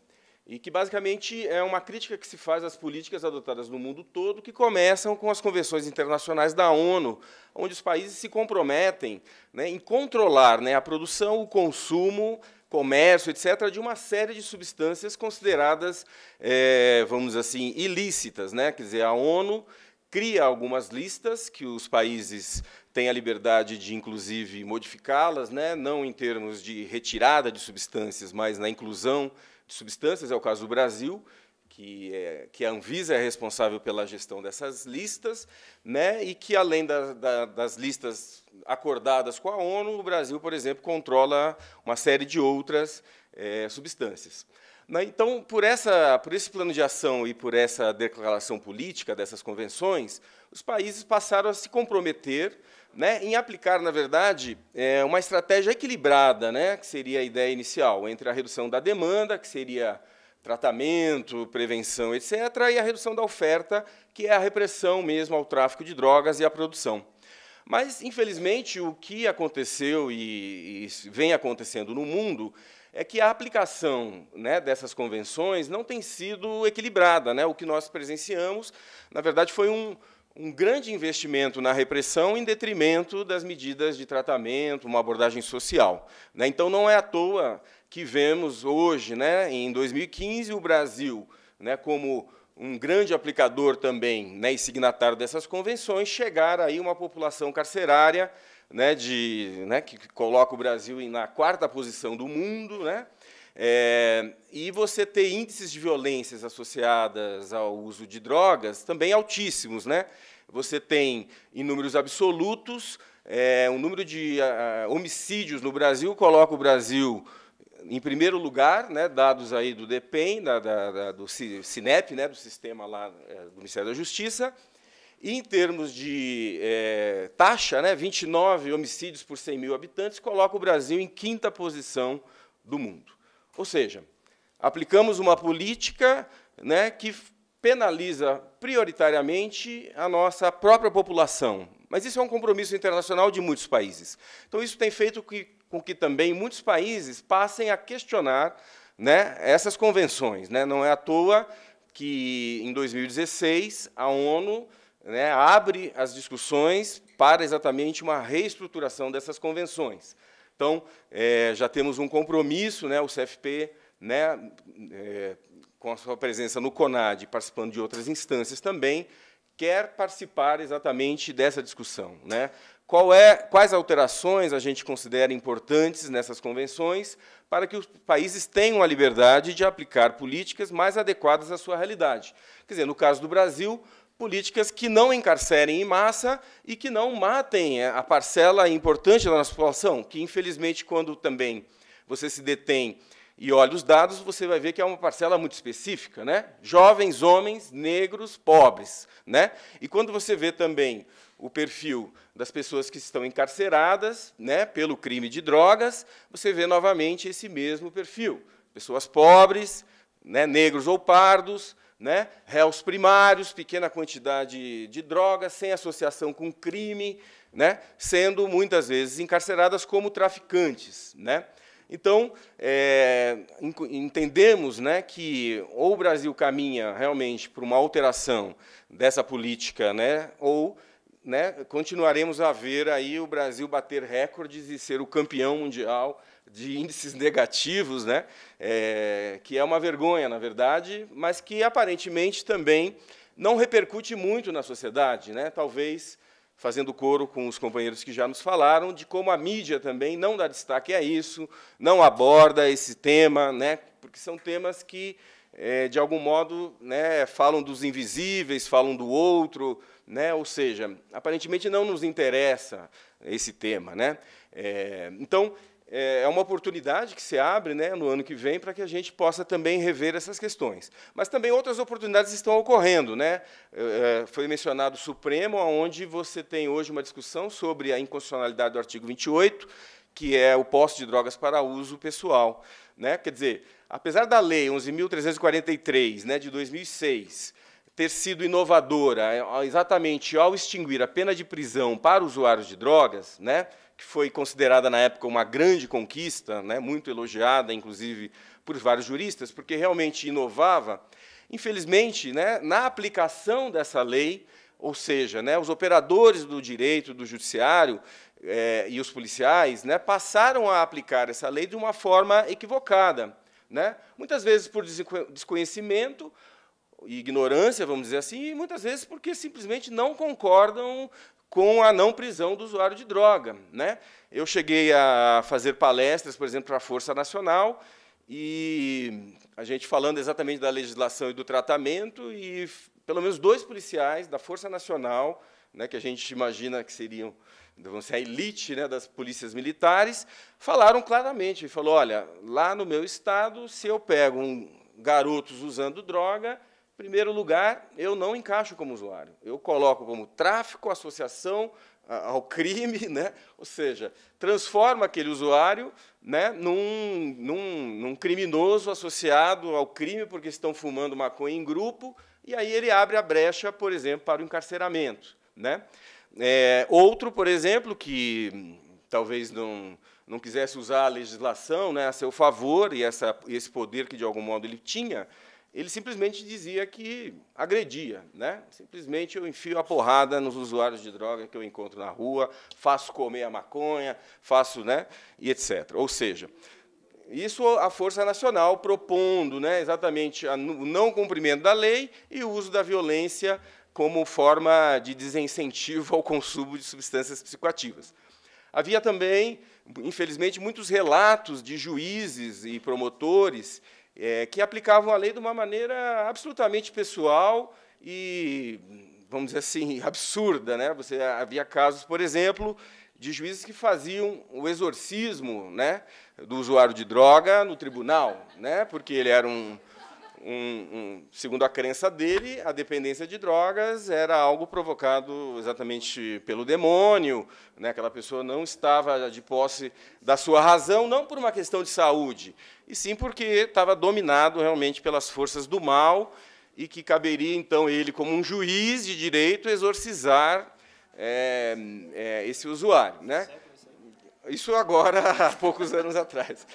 e que basicamente é uma crítica que se faz às políticas adotadas no mundo todo, que começam com as convenções internacionais da ONU, onde os países se comprometem né, em controlar né, a produção, o consumo, comércio, etc., de uma série de substâncias consideradas, é, vamos assim, ilícitas. Né? Quer dizer, a ONU cria algumas listas que os países têm a liberdade de, inclusive, modificá-las, né? não em termos de retirada de substâncias, mas na inclusão substâncias, é o caso do Brasil, que, é, que a Anvisa é responsável pela gestão dessas listas, né, e que, além da, da, das listas acordadas com a ONU, o Brasil, por exemplo, controla uma série de outras é, substâncias. Né? Então, por, essa, por esse plano de ação e por essa declaração política dessas convenções, os países passaram a se comprometer né, em aplicar, na verdade, é, uma estratégia equilibrada, né, que seria a ideia inicial, entre a redução da demanda, que seria tratamento, prevenção, etc., e a redução da oferta, que é a repressão mesmo ao tráfico de drogas e à produção. Mas, infelizmente, o que aconteceu e, e vem acontecendo no mundo é que a aplicação né, dessas convenções não tem sido equilibrada. Né? O que nós presenciamos, na verdade, foi um, um grande investimento na repressão em detrimento das medidas de tratamento, uma abordagem social. Né? Então, não é à toa que vemos hoje, né, em 2015, o Brasil, né, como um grande aplicador também né, e signatário dessas convenções, chegar aí uma população carcerária né, de, né, que coloca o Brasil na quarta posição do mundo, né, é, e você ter índices de violências associadas ao uso de drogas também altíssimos. Né? Você tem, em números absolutos, é, um número de a, homicídios no Brasil coloca o Brasil em primeiro lugar, né, dados aí do DEPEN, da, da, da, do CINEP, né, do sistema lá é, do Ministério da Justiça, e em termos de é, taxa, né, 29 homicídios por 100 mil habitantes, coloca o Brasil em quinta posição do mundo. Ou seja, aplicamos uma política né, que penaliza prioritariamente a nossa própria população. Mas isso é um compromisso internacional de muitos países. Então, isso tem feito que, com que também muitos países passem a questionar né, essas convenções. Né? Não é à toa que, em 2016, a ONU né, abre as discussões para exatamente uma reestruturação dessas convenções. Então, é, já temos um compromisso, né, o CFP, né, é, com a sua presença no CONAD, participando de outras instâncias também, quer participar exatamente dessa discussão. Né? É, quais alterações a gente considera importantes nessas convenções para que os países tenham a liberdade de aplicar políticas mais adequadas à sua realidade. Quer dizer, no caso do Brasil, políticas que não encarcerem em massa e que não matem é, a parcela importante da nossa população, que infelizmente quando também você se detém e olha os dados, você vai ver que é uma parcela muito específica, né? Jovens, homens, negros, pobres, né? E quando você vê também o perfil das pessoas que estão encarceradas, né, pelo crime de drogas, você vê novamente esse mesmo perfil: pessoas pobres, né, negros ou pardos, né? réus primários, pequena quantidade de drogas, sem associação com crime, né? sendo muitas vezes encarceradas como traficantes. Né? Então, é, entendemos né, que ou o Brasil caminha realmente para uma alteração dessa política, né, ou né, continuaremos a ver aí o Brasil bater recordes e ser o campeão mundial de índices negativos, né? É, que é uma vergonha, na verdade, mas que aparentemente também não repercute muito na sociedade, né? Talvez fazendo coro com os companheiros que já nos falaram de como a mídia também não dá destaque a isso, não aborda esse tema, né? Porque são temas que é, de algum modo, né, falam dos invisíveis, falam do outro, né? Ou seja, aparentemente não nos interessa esse tema, né? É, então é, é uma oportunidade que se abre né, no ano que vem para que a gente possa também rever essas questões. Mas também outras oportunidades estão ocorrendo. Né? É, é, foi mencionado o Supremo, onde você tem hoje uma discussão sobre a inconstitucionalidade do artigo 28, que é o posto de drogas para uso pessoal. Né? Quer dizer, apesar da Lei 11.343, né, de 2006, ter sido inovadora exatamente ao extinguir a pena de prisão para usuários de drogas, né, que foi considerada na época uma grande conquista, né, muito elogiada, inclusive, por vários juristas, porque realmente inovava. Infelizmente, né, na aplicação dessa lei, ou seja, né, os operadores do direito, do judiciário é, e os policiais né, passaram a aplicar essa lei de uma forma equivocada. Né? Muitas vezes por desconhecimento, ignorância, vamos dizer assim, e muitas vezes porque simplesmente não concordam com a não prisão do usuário de droga. Né? Eu cheguei a fazer palestras, por exemplo, para a Força Nacional, e a gente falando exatamente da legislação e do tratamento, e pelo menos dois policiais da Força Nacional, né, que a gente imagina que seriam vão ser a elite né, das polícias militares, falaram claramente, falou, olha, lá no meu estado, se eu pego um, garotos usando droga, primeiro lugar, eu não encaixo como usuário. Eu coloco como tráfico, associação ao crime, né? ou seja, transforma aquele usuário né, num, num, num criminoso associado ao crime porque estão fumando maconha em grupo, e aí ele abre a brecha, por exemplo, para o encarceramento. Né? É, outro, por exemplo, que talvez não, não quisesse usar a legislação né, a seu favor e essa, esse poder que, de algum modo, ele tinha, ele simplesmente dizia que agredia, né? Simplesmente eu enfio a porrada nos usuários de droga que eu encontro na rua, faço comer a maconha, faço, né, e etc. Ou seja, isso a Força Nacional propondo, né, exatamente o não cumprimento da lei e o uso da violência como forma de desincentivo ao consumo de substâncias psicoativas. Havia também, infelizmente, muitos relatos de juízes e promotores é, que aplicavam a lei de uma maneira absolutamente pessoal e, vamos dizer assim, absurda. Né? Você, havia casos, por exemplo, de juízes que faziam o exorcismo né, do usuário de droga no tribunal, né, porque ele era um, um, um, segundo a crença dele, a dependência de drogas era algo provocado exatamente pelo demônio, né? aquela pessoa não estava de posse da sua razão, não por uma questão de saúde, e sim porque estava dominado realmente pelas forças do mal e que caberia, então, ele, como um juiz de direito, exorcizar é, é, esse usuário. Né? Isso agora, há poucos anos atrás.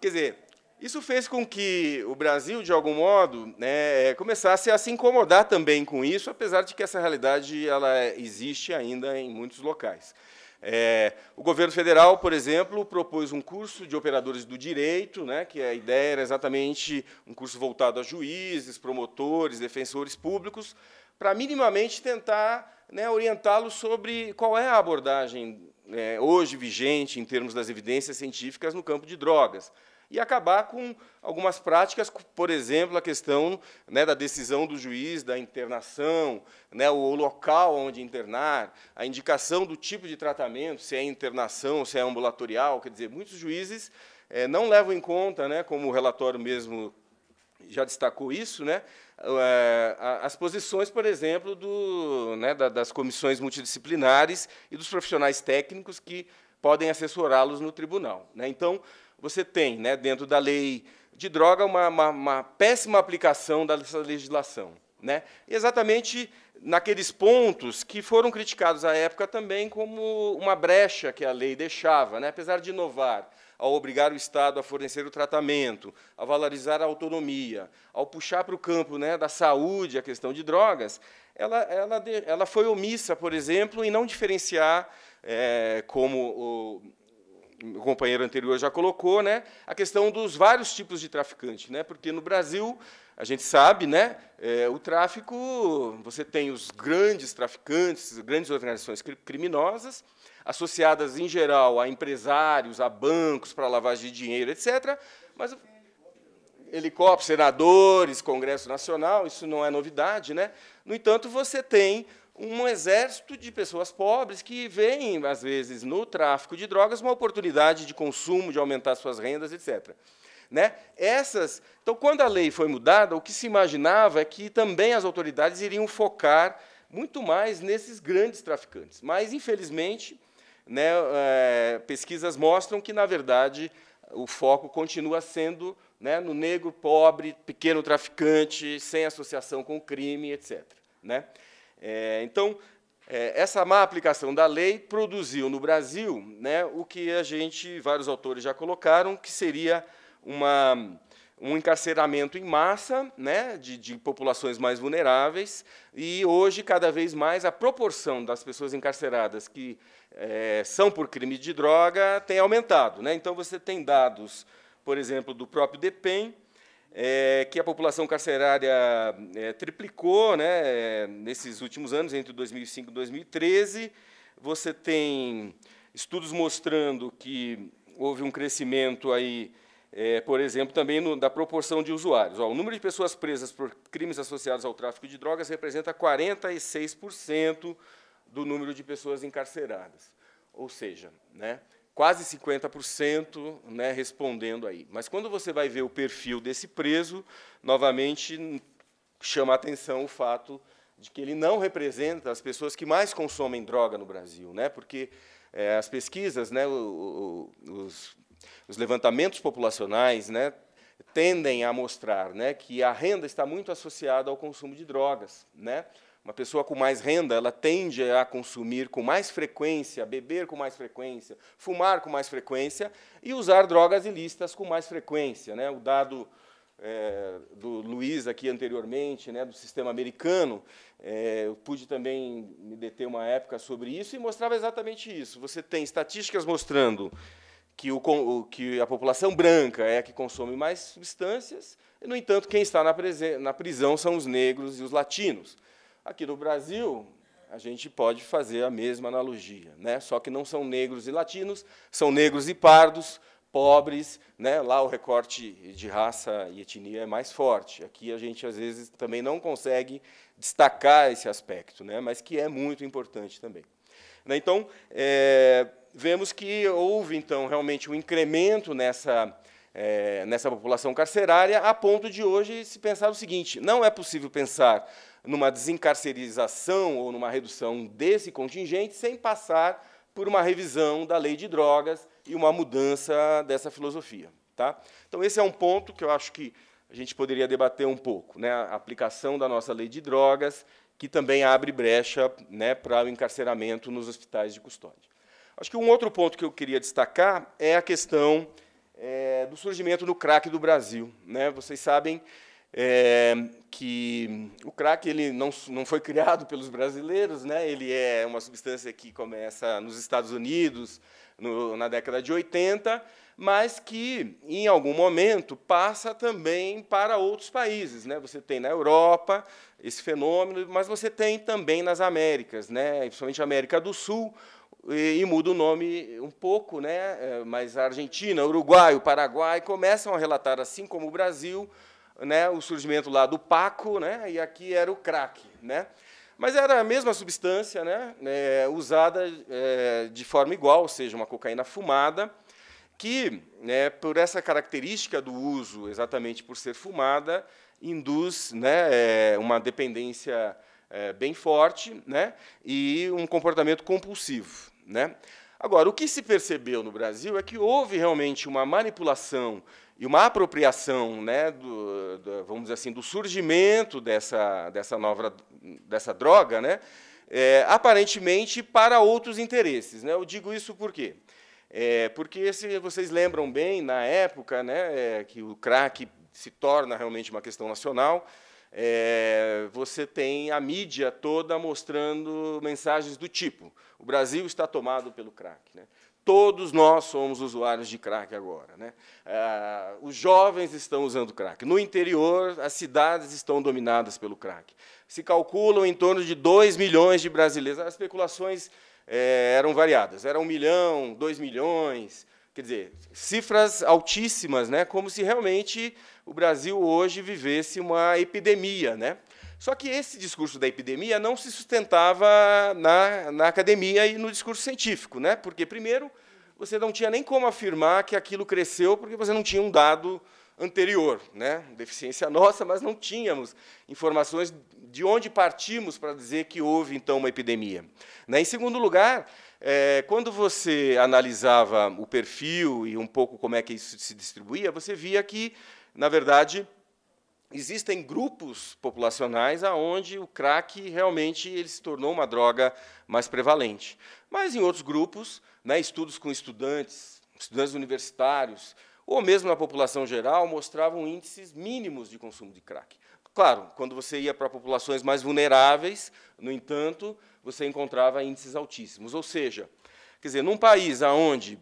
Quer dizer, isso fez com que o Brasil, de algum modo, né, é, começasse a se incomodar também com isso, apesar de que essa realidade ela é, existe ainda em muitos locais. É, o governo federal, por exemplo, propôs um curso de operadores do direito, né, que a ideia era exatamente um curso voltado a juízes, promotores, defensores públicos, para minimamente tentar né, orientá-los sobre qual é a abordagem né, hoje vigente em termos das evidências científicas no campo de drogas e acabar com algumas práticas, por exemplo, a questão né, da decisão do juiz, da internação, né, o local onde internar, a indicação do tipo de tratamento, se é internação, se é ambulatorial, quer dizer, muitos juízes é, não levam em conta, né, como o relatório mesmo já destacou isso, né, eh, as posições, por exemplo, do, né, das comissões multidisciplinares e dos profissionais técnicos que podem assessorá-los no tribunal. Né? Então, você tem, né, dentro da lei de droga, uma, uma, uma péssima aplicação dessa legislação. Né? Exatamente naqueles pontos que foram criticados à época também como uma brecha que a lei deixava, né? apesar de inovar, ao obrigar o Estado a fornecer o tratamento, a valorizar a autonomia, ao puxar para o campo né, da saúde a questão de drogas, ela, ela, ela foi omissa, por exemplo, em não diferenciar, é, como o companheiro anterior já colocou, né, a questão dos vários tipos de traficante, né, porque no Brasil a gente sabe, né, é, o tráfico, você tem os grandes traficantes, grandes organizações criminosas, associadas em geral a empresários, a bancos para lavagem de dinheiro, etc. Mas helicópteros, senadores, Congresso Nacional, isso não é novidade, né? No entanto, você tem um exército de pessoas pobres que veem, às vezes, no tráfico de drogas uma oportunidade de consumo, de aumentar suas rendas, etc. Né? Essas, então, quando a lei foi mudada, o que se imaginava é que também as autoridades iriam focar muito mais nesses grandes traficantes. Mas, infelizmente, né, é, pesquisas mostram que, na verdade, o foco continua sendo né, no negro pobre, pequeno traficante, sem associação com o crime, etc. Né? É, então, é, essa má aplicação da lei produziu no Brasil né, o que a gente, vários autores já colocaram, que seria uma, um encarceramento em massa né, de, de, populações mais vulneráveis, e hoje, cada vez mais, a proporção das pessoas encarceradas que é, são por crime de droga tem aumentado. Né? Então, você tem dados, por exemplo, do próprio DEPEN, é, que a população carcerária é, triplicou né, nesses últimos anos, entre 2005 e 2013. Você tem estudos mostrando que houve um crescimento aí, é, por exemplo, também no, da proporção de usuários. Ó, o número de pessoas presas por crimes associados ao tráfico de drogas representa 46% do número de pessoas encarceradas. Ou seja, né, quase 50% né, respondendo aí. Mas quando você vai ver o perfil desse preso, novamente chama a atenção o fato de que ele não representa as pessoas que mais consomem droga no Brasil, né? porque é, as pesquisas, né, o, o, os, os, levantamentos populacionais né, tendem a mostrar né, que a renda está muito associada ao consumo de drogas. Né? Uma pessoa com mais renda, ela tende a consumir com mais frequência, beber com mais frequência, fumar com mais frequência e usar drogas ilícitas com mais frequência. Né? O dado é, do Luiz aqui anteriormente, né, do sistema americano, é, eu pude também me deter uma época sobre isso e mostrava exatamente isso. Você tem estatísticas mostrando que, o, que a população branca é a que consome mais substâncias, e, no entanto, quem está na, na prisão são os negros e os latinos. Aqui no Brasil, a gente pode fazer a mesma analogia, né? só que não são negros e latinos, são negros e pardos, pobres, né? lá o recorte de raça e etnia é mais forte. Aqui a gente, às vezes, também não consegue destacar esse aspecto, né? mas que é muito importante também. Né? Então, é, vemos que houve, então, realmente um incremento nessa, é, nessa população carcerária, a ponto de hoje se pensar o seguinte: não é possível pensar numa desencarcerização ou numa redução desse contingente, sem passar por uma revisão da lei de drogas e uma mudança dessa filosofia. Tá? Então, esse é um ponto que eu acho que a gente poderia debater um pouco, né? a aplicação da nossa lei de drogas, que também abre brecha né, para o encarceramento nos hospitais de custódia. Acho que um outro ponto que eu queria destacar é a questão é, do surgimento do crack do Brasil. Né? Vocês sabem é, que o crack ele não, não foi criado pelos brasileiros, né? ele é uma substância que começa nos Estados Unidos no, na década de 80, mas que em algum momento passa também para outros países. Né? Você tem na Europa esse fenômeno, mas você tem também nas Américas, né? principalmente América do Sul, e, e, muda o nome um pouco, né? É, mas a Argentina, Uruguai, o Paraguai começam a relatar, assim como o Brasil, né, o surgimento lá do Paco, né, e aqui era o crack. Né? Mas era a mesma substância né, é, usada é, de forma igual, ou seja, uma cocaína fumada, que, né, por essa característica do uso, exatamente por ser fumada, induz né, é, uma dependência é, bem forte né, e um comportamento compulsivo. Né? Agora, o que se percebeu no Brasil é que houve realmente uma manipulação e uma apropriação, né, do, do, vamos dizer assim, do surgimento dessa, dessa nova dessa droga, né, é, aparentemente para outros interesses. Né? Eu digo isso por quê? É, porque se vocês lembram bem, na época né, é, que o crack se torna realmente uma questão nacional, é, você tem a mídia toda mostrando mensagens do tipo: o Brasil está tomado pelo crack. Né? Todos nós somos usuários de crack agora. Né? Ah, os jovens estão usando crack. No interior, as cidades estão dominadas pelo crack. Se calculam em torno de 2 milhões de brasileiros. As especulações é, eram variadas. Era 1 um milhão, 2 milhões, quer dizer, cifras altíssimas, né? como se realmente o Brasil hoje vivesse uma epidemia. Né? Só que esse discurso da epidemia não se sustentava na, na academia e no discurso científico, né? porque, primeiro, você não tinha nem como afirmar que aquilo cresceu, porque você não tinha um dado anterior, né? deficiência nossa, mas não tínhamos informações de onde partimos para dizer que houve então uma epidemia. Né? Em segundo lugar, é, quando você analisava o perfil e um pouco como é que isso se distribuía, você via que, na verdade, existem grupos populacionais aonde o crack realmente ele se tornou uma droga mais prevalente. Mas em outros grupos, né, estudos com estudantes, estudantes universitários, ou mesmo na população geral, mostravam índices mínimos de consumo de crack. Claro, quando você ia para populações mais vulneráveis, no entanto, você encontrava índices altíssimos. Ou seja, quer dizer, num país onde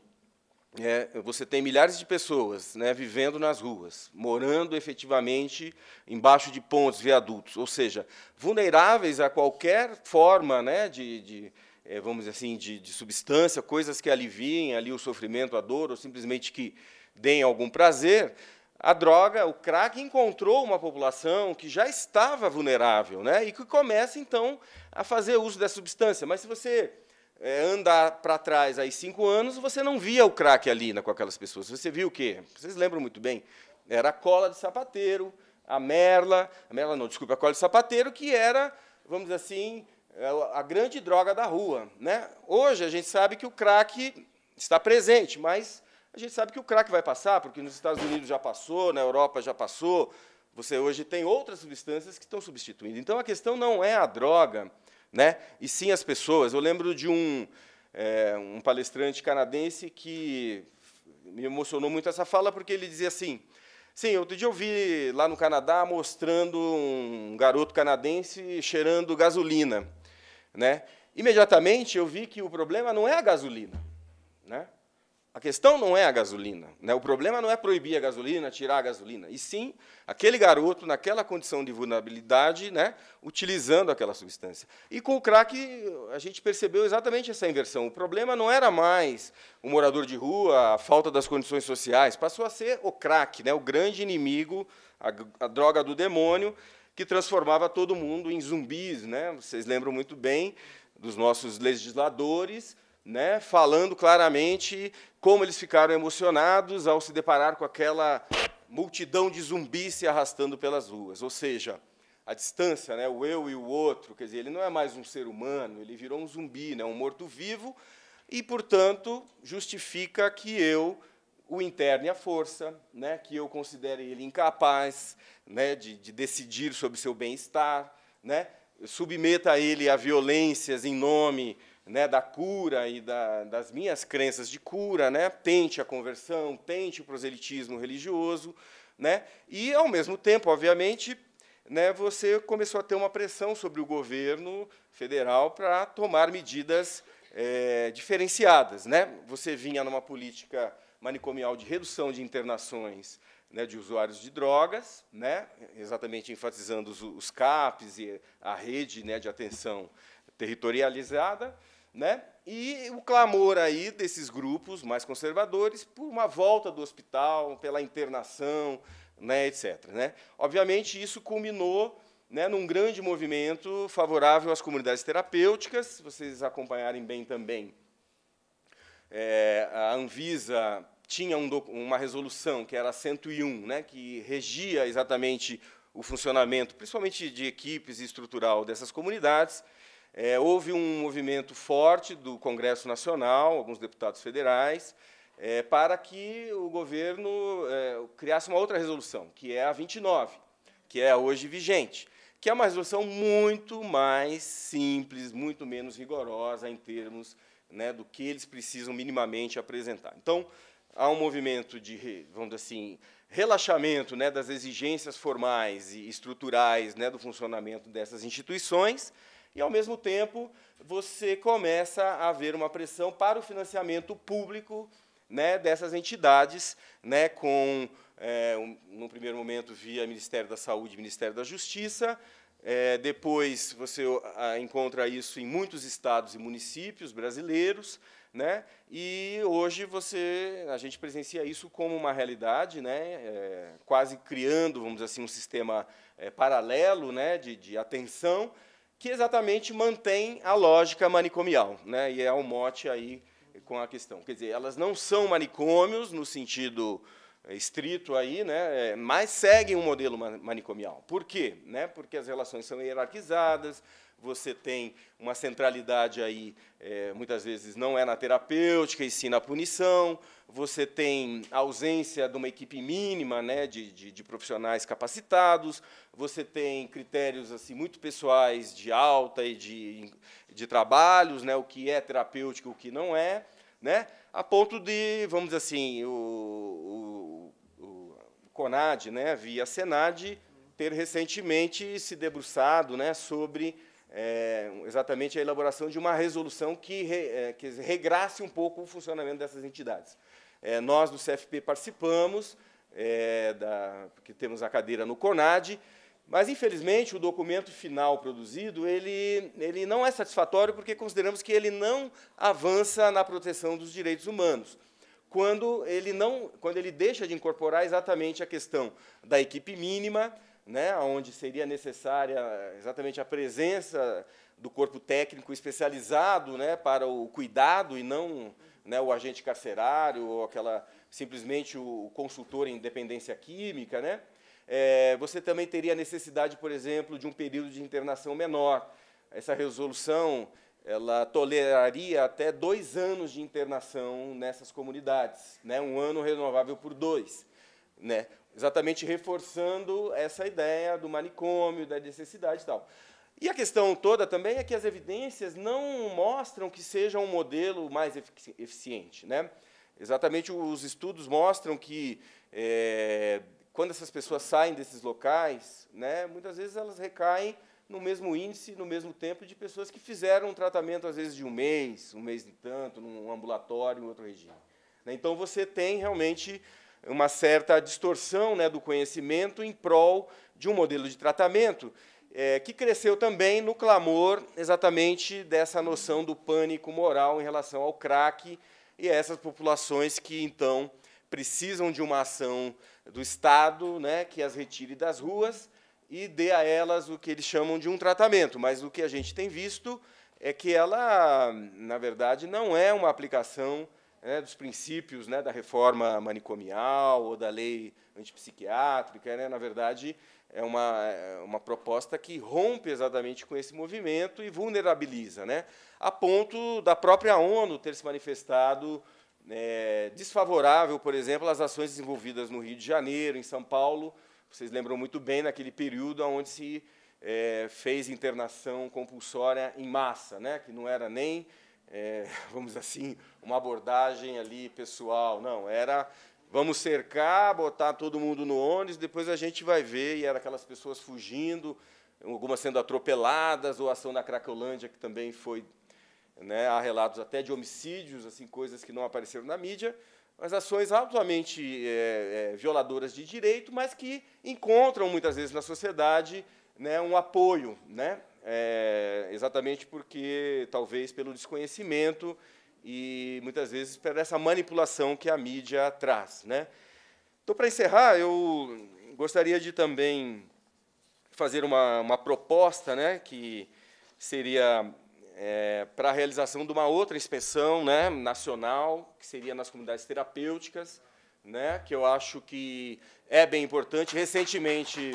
é, você tem milhares de pessoas né, vivendo nas ruas, morando efetivamente embaixo de pontes, viadutos, ou seja, vulneráveis a qualquer forma né, de, de é, vamos dizer assim, de, de, substância, coisas que aliviem ali o sofrimento, a dor, ou simplesmente que deem algum prazer. A droga, o crack encontrou uma população que já estava vulnerável, né, e que começa então a fazer uso dessa substância. Mas se você é, andar para trás aí cinco anos, você não via o crack ali na, com aquelas pessoas. Você viu o quê? Vocês lembram muito bem. Era a cola de sapateiro, a merla, a merla não, desculpa, a cola de sapateiro, que era, vamos dizer assim, é, a grande droga da rua. Né? Hoje a gente sabe que o crack está presente, mas a gente sabe que o crack vai passar, porque nos Estados Unidos já passou, na Europa já passou, você hoje tem outras substâncias que estão substituindo. Então a questão não é a droga, né? E sim as pessoas. Eu lembro de um, é, um palestrante canadense que me emocionou muito essa fala, porque ele dizia assim: Sim, outro dia eu vi lá no Canadá mostrando um garoto canadense cheirando gasolina. Né? Imediatamente eu vi que o problema não é a gasolina. Né? A questão não é a gasolina. Né? O problema não é proibir a gasolina, tirar a gasolina. E sim, aquele garoto, naquela condição de vulnerabilidade, né, utilizando aquela substância. E com o crack, a gente percebeu exatamente essa inversão. O problema não era mais o morador de rua, a falta das condições sociais. Passou a ser o crack, né, o grande inimigo, a, a droga do demônio, que transformava todo mundo em zumbis. Né? Vocês lembram muito bem dos nossos legisladores. Né, falando claramente como eles ficaram emocionados ao se deparar com aquela multidão de zumbis se arrastando pelas ruas. Ou seja, a distância, né, o eu e o outro, quer dizer, ele não é mais um ser humano, ele virou um zumbi, né, um morto-vivo, e, portanto, justifica que eu o interne à força, né, que eu considere ele incapaz né, de, de decidir sobre seu bem-estar, né, submeta ele a violências em nome né, da cura e da, das minhas crenças de cura, né, tente a conversão, tente o proselitismo religioso, né, e ao mesmo tempo, obviamente, né, você começou a ter uma pressão sobre o governo federal para tomar medidas é, diferenciadas, né? Você vinha numa política manicomial de redução de internações né, de usuários de drogas, né, exatamente enfatizando os, os CAPs e a rede né, de atenção territorializada, né? E o clamor aí desses grupos mais conservadores por uma volta do hospital, pela internação, né, etc. Né? Obviamente, isso culminou né, num grande movimento favorável às comunidades terapêuticas, se vocês acompanharem bem também. É, a Anvisa tinha um uma resolução, que era a 101, né, que regia exatamente o funcionamento, principalmente de equipes e estrutural dessas comunidades, é, houve um movimento forte do Congresso Nacional, alguns deputados federais, é, para que o governo é, criasse uma outra resolução, que é a 29, que é a hoje vigente, que é uma resolução muito mais simples, muito menos rigorosa em termos né, do que eles precisam minimamente apresentar. Então, há um movimento de, vamos dizer assim, relaxamento né, das exigências formais e estruturais né, do funcionamento dessas instituições, e, ao mesmo tempo, você começa a ver uma pressão para o financiamento público né, dessas entidades, né, com, é, um, no primeiro momento, via Ministério da Saúde e Ministério da Justiça, é, depois você a, encontra isso em muitos estados e municípios brasileiros, né? E hoje você, a gente presencia isso como uma realidade, né? É, quase criando, vamos dizer assim, um sistema é, paralelo, né? De, de atenção que exatamente mantém a lógica manicomial, né? e é o mote aí com a questão. Quer dizer, elas não são manicômios no sentido eh, estrito aí, né? É, mas seguem um modelo manicomial. Por quê? Né? Porque as relações são hierarquizadas, você tem uma centralidade aí, é, muitas vezes não é na terapêutica, e sim na punição, você tem a ausência de uma equipe mínima né, de, de, de, profissionais capacitados, você tem critérios assim muito pessoais de alta e de, de trabalhos, né, o que é terapêutico e o que não é, né, a ponto de, vamos dizer assim, o, o, o CONAD, né, via SENAD, ter recentemente se debruçado né, sobre é, exatamente a elaboração de uma resolução que, re, é, que regrasse um pouco o funcionamento dessas entidades. É, nós do CFP participamos, é, da, porque temos a cadeira no CONAD, mas, infelizmente, o documento final produzido ele, ele não é satisfatório porque consideramos que ele não avança na proteção dos direitos humanos. Quando ele, não, quando ele deixa de incorporar exatamente a questão da equipe mínima, né, onde seria necessária exatamente a presença do corpo técnico especializado né, para o cuidado e não né, o agente carcerário, ou aquela simplesmente o consultor em dependência química, né? É, você também teria a necessidade, por exemplo, de um período de internação menor. Essa resolução ela toleraria até dois anos de internação nessas comunidades, né? um ano renovável por dois. Né? Exatamente reforçando essa ideia do manicômio, da necessidade e tal. E a questão toda também é que as evidências não mostram que seja um modelo mais eficiente. Né? Exatamente, os estudos mostram que é, quando essas pessoas saem desses locais, né, muitas vezes elas recaem no mesmo índice, no mesmo tempo, de pessoas que fizeram um tratamento, às vezes, de um mês, um mês e tanto, num ambulatório, em outro regime. Né? Então, você tem realmente uma certa distorção né, do conhecimento em prol de um modelo de tratamento é, que cresceu também no clamor exatamente dessa noção do pânico moral em relação ao crack e a essas populações que então precisam de uma ação do Estado, né, que as retire das ruas e dê a elas o que eles chamam de um tratamento. Mas o que a gente tem visto é que ela, na verdade, não é uma aplicação né, dos princípios né, da reforma manicomial ou da lei antipsiquiátrica. Né, na verdade, é uma, é uma proposta que rompe exatamente com esse movimento e vulnerabiliza, né? a ponto da própria ONU ter se manifestado é, desfavorável, por exemplo, às ações desenvolvidas no Rio de Janeiro, em São Paulo. Vocês lembram muito bem naquele período onde se é, fez internação compulsória em massa, né? que não era nem, é, vamos assim, uma abordagem ali pessoal, não, era Vamos cercar, botar todo mundo no ônibus, depois a gente vai ver. E era aquelas pessoas fugindo, algumas sendo atropeladas, ou ação na Cracolândia, que também foi. Né, há relatos até de homicídios, assim coisas que não apareceram na mídia, mas ações altamente é, é, violadoras de direito, mas que encontram muitas vezes na sociedade né, um apoio, né, é, exatamente porque, talvez pelo desconhecimento e muitas vezes pela essa manipulação que a mídia traz. Né? Então, para encerrar, eu gostaria de também fazer uma, uma proposta né, que seria é, para a realização de uma outra inspeção né, nacional, que seria nas comunidades terapêuticas, né, que eu acho que é bem importante. Recentemente.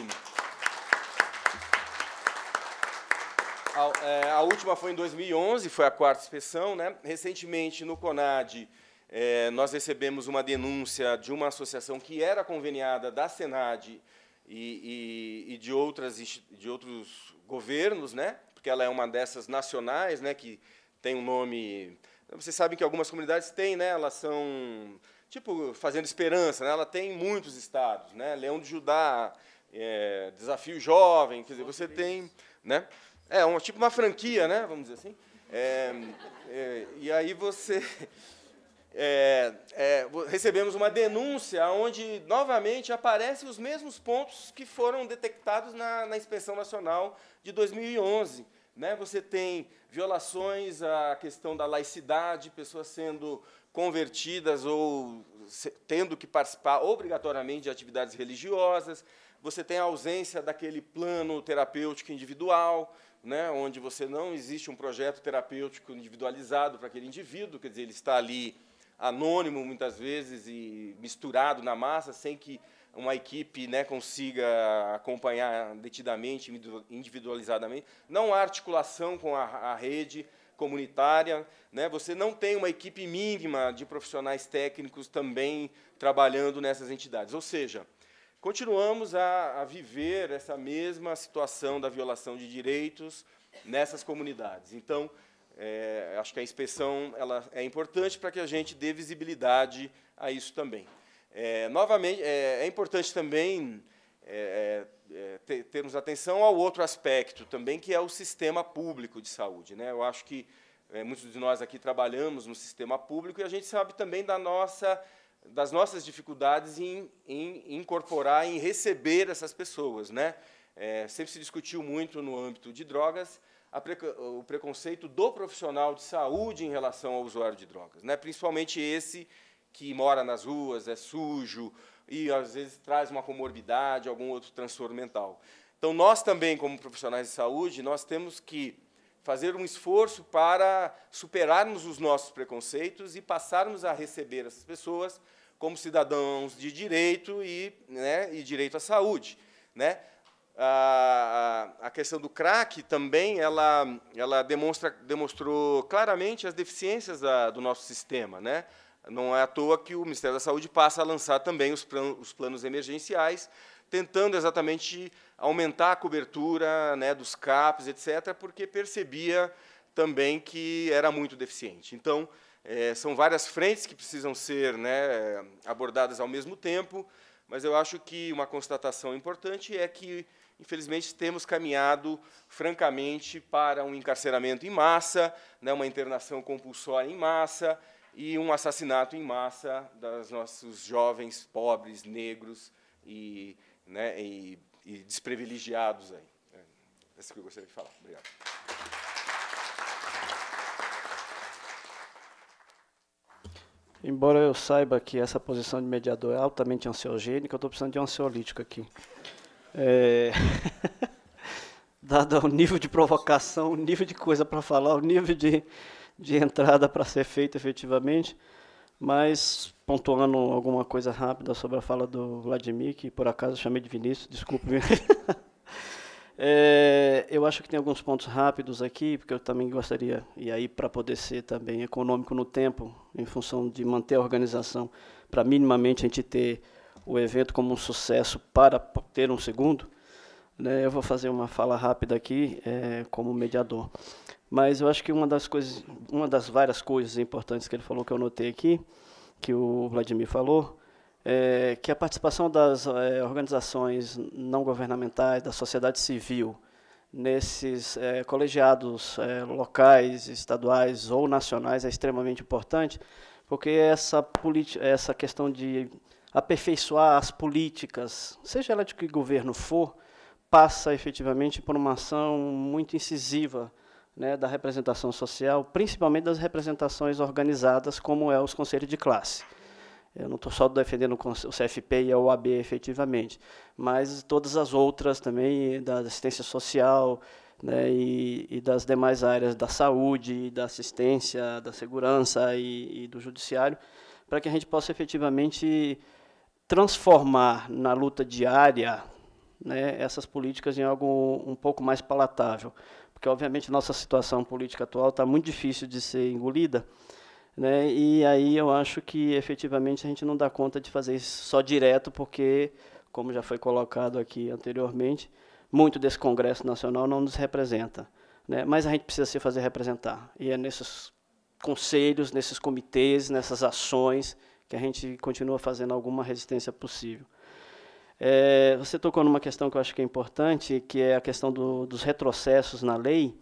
A, é, a, última foi em 2011, foi a quarta inspeção. Né? Recentemente, no CONAD, é, nós recebemos uma denúncia de uma associação que era conveniada da SENAD e, e, e de, outras, de outros governos, né? porque ela é uma dessas nacionais, né? que tem um nome... Vocês sabem que algumas comunidades têm, né? elas são tipo Fazendo Esperança, né? ela tem muitos estados, né? Leão de Judá, é, Desafio Jovem, quer dizer, você tem... Né? É, um, tipo uma franquia, né? Vamos dizer assim. É, é, e aí você. É, é recebemos uma denúncia onde novamente aparecem os mesmos pontos que foram detectados na, na inspeção nacional de 2011. Né? Você tem violações à questão da laicidade, pessoas sendo convertidas ou tendo que participar obrigatoriamente de atividades religiosas, você tem a ausência daquele plano terapêutico individual, né, onde você não existe um projeto terapêutico individualizado para aquele indivíduo, quer dizer, ele está ali anônimo muitas vezes e misturado na massa, sem que uma equipe né, consiga acompanhar detidamente, individualizadamente. Não há articulação com a, a rede comunitária, né? você não tem uma equipe mínima de profissionais técnicos também trabalhando nessas entidades. Ou seja, continuamos a, a viver essa mesma situação da violação de direitos nessas comunidades. Então, é, acho que a inspeção ela é importante para que a gente dê visibilidade a isso também. É, novamente, é, é, importante também é, é, é, ter, termos atenção ao outro aspecto também, que é o sistema público de saúde. Né? Eu acho que muitos de nós aqui trabalhamos no sistema público e a gente sabe também da nossa das nossas dificuldades em, em incorporar, em receber essas pessoas. Né? É, sempre se discutiu muito no âmbito de drogas o preconceito do profissional de saúde em relação ao usuário de drogas, né? principalmente esse que mora nas ruas, é sujo e às vezes traz uma comorbidade, algum outro transtorno mental. Então, nós também, como profissionais de saúde, nós temos que fazer um esforço para superarmos os nossos preconceitos e passarmos a receber essas pessoas como cidadãos de direito e, né, e direito à saúde. Né? A, a questão do crack também ela, ela demonstra, demonstrou claramente as deficiências da, do nosso sistema. Né? Não é à toa que o Ministério da Saúde passa a lançar também os, plan, os planos emergenciais, tentando exatamente aumentar a cobertura né, dos CAPs, etc., porque percebia também que era muito deficiente. Então, é, são várias frentes que precisam ser né, abordadas ao mesmo tempo, mas eu acho que uma constatação importante é que, infelizmente, temos caminhado, francamente, para um encarceramento em massa, né, uma internação compulsória em massa e um assassinato em massa dos nossos jovens pobres, negros e, né, e e desprivilegiados aí. É, é, isso que eu gostaria de falar. Obrigado. Embora eu saiba que essa posição de mediador é altamente ansiogênica, eu estou precisando de um ansiolítico aqui. É... Dado o nível de provocação, o nível de coisa para falar, o nível de, de entrada para ser feita efetivamente, mas pontuando alguma coisa rápida sobre a fala do Vladimir, que por acaso chamei de Vinícius, desculpe é, eu acho que tem alguns pontos rápidos aqui, porque eu também gostaria, e aí para poder ser também econômico no tempo, em função de manter a organização, para minimamente a gente ter o evento como um sucesso para ter um segundo, né, eu vou fazer uma fala rápida aqui é, como mediador. Mas eu acho que uma das coisas, uma das várias coisas importantes que ele falou que eu notei aqui, que o Vladimir falou, é que a participação das é, organizações não governamentais, da sociedade civil, nesses é, colegiados é, locais, estaduais ou nacionais é extremamente importante, porque essa, essa questão de aperfeiçoar as políticas, seja ela de que governo for, passa efetivamente por uma ação muito incisiva né, da representação social, principalmente das representações organizadas, como é os conselhos de classe. Eu não estou só defendendo o CFP e a OAB efetivamente, mas todas as outras também, da assistência social né, e, e, das demais áreas da saúde, da assistência, da segurança e, e do judiciário, para que a gente possa efetivamente transformar na luta diária né, essas políticas em algo um pouco mais palatável porque obviamente nossa situação política atual está muito difícil de ser engolida, né? E aí eu acho que efetivamente a gente não dá conta de fazer isso só direto, porque como já foi colocado aqui anteriormente, muito desse Congresso Nacional não nos representa, né? Mas a gente precisa se fazer representar e é nesses conselhos, nesses comitês, nessas ações que a gente continua fazendo alguma resistência possível. É, você tocou numa questão que eu acho que é importante, que é a questão do, dos retrocessos na lei,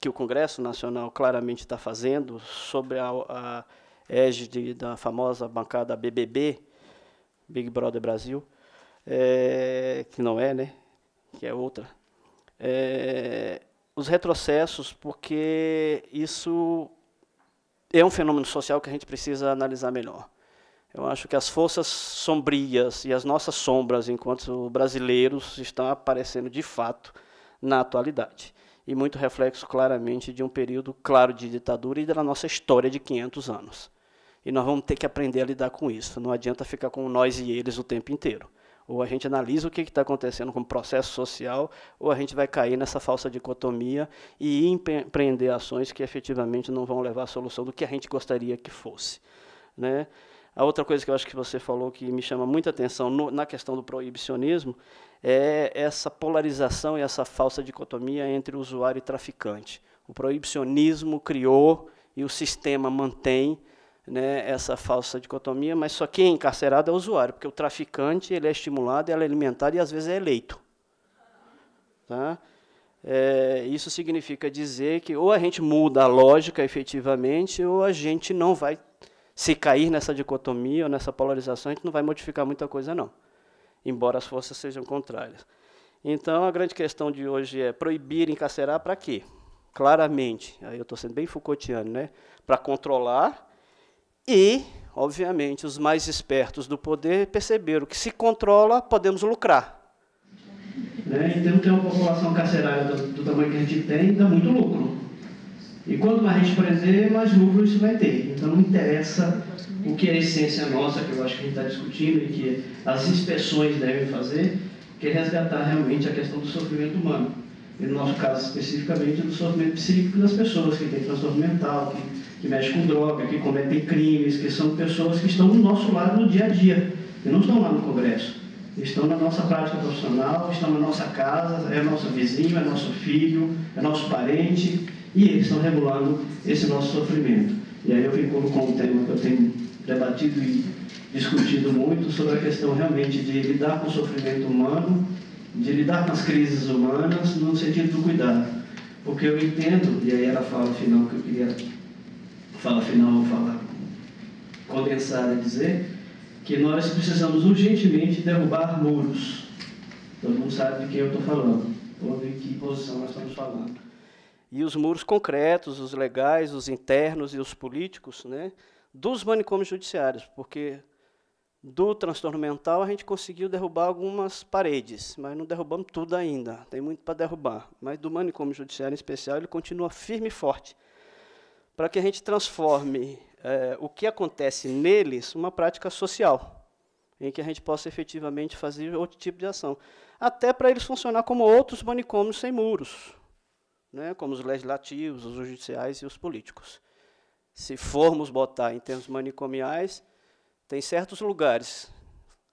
que o Congresso Nacional claramente está fazendo, sobre a, a égide da famosa bancada BBB, Big Brother Brasil, é, que não é, né? Que é outra. É, os retrocessos, porque isso é um fenômeno social que a gente precisa analisar melhor. Eu acho que as forças sombrias e as nossas sombras, enquanto brasileiros, estão aparecendo de fato na atualidade. E muito reflexo claramente de um período claro de ditadura e da nossa história de 500 anos. E nós vamos ter que aprender a lidar com isso. Não adianta ficar com nós e eles o tempo inteiro. Ou a gente analisa o que está acontecendo com o processo social, ou a gente vai cair nessa falsa dicotomia e empreender ações que efetivamente não vão levar à solução do que a gente gostaria que fosse. Né? A outra coisa que eu acho que você falou que me chama muita atenção no, na questão do proibicionismo é essa polarização e essa falsa dicotomia entre usuário e traficante. O proibicionismo criou e o sistema mantém né, essa falsa dicotomia, mas só quem é encarcerado é o usuário, porque o traficante ele é estimulado, ele é alimentado e às vezes é eleito. Tá? É, isso significa dizer que ou a gente muda a lógica efetivamente, ou a gente não vai se cair nessa dicotomia ou nessa polarização, a gente não vai modificar muita coisa, não, embora as forças sejam contrárias. Então, a grande questão de hoje é proibir, encarcerar para quê? Claramente, aí eu estou sendo bem Foucaultiano, né? para controlar e, obviamente, os mais espertos do poder perceberam que se controla, podemos lucrar. Né? Então, tem uma população carcerária do, do tamanho que a gente tem, dá muito lucro. E quanto mais a gente prender, mais lucro isso vai ter. Então não interessa o que é a essência nossa, que eu acho que a gente está discutindo e que as inspeções devem fazer, que é resgatar realmente a questão do sofrimento humano. E no nosso caso especificamente, do sofrimento psíquico das pessoas que têm transtorno mental, que, que mexem com droga, que cometem crimes, que são pessoas que estão do nosso lado no dia a dia, que não estão lá no Congresso. Estão na nossa prática profissional, estão na nossa casa, é nosso vizinho, é nosso filho, é nosso parente, e eles estão regulando esse nosso sofrimento. E aí eu vinculo com um tema que eu tenho debatido e discutido muito sobre a questão realmente de lidar com o sofrimento humano, de lidar com as crises humanas no sentido do cuidado. Porque eu entendo, e aí era a fala final que eu queria, fala final, vou falar condensada, dizer que nós precisamos urgentemente derrubar muros. Todo mundo sabe de quem eu estou falando, ou de que posição nós estamos falando e os muros concretos, os legais, os internos e os políticos, né, dos manicômios judiciários, porque do transtorno mental a gente conseguiu derrubar algumas paredes, mas não derrubamos tudo ainda, tem muito para derrubar. Mas do manicômio judiciário em especial, ele continua firme e forte, para que a gente transforme é, o que acontece neles uma prática social, em que a gente possa efetivamente fazer outro tipo de ação, até para eles funcionar como outros manicômios sem muros, né, como os legislativos, os judiciais e os políticos. Se formos botar em termos manicomiais, tem certos lugares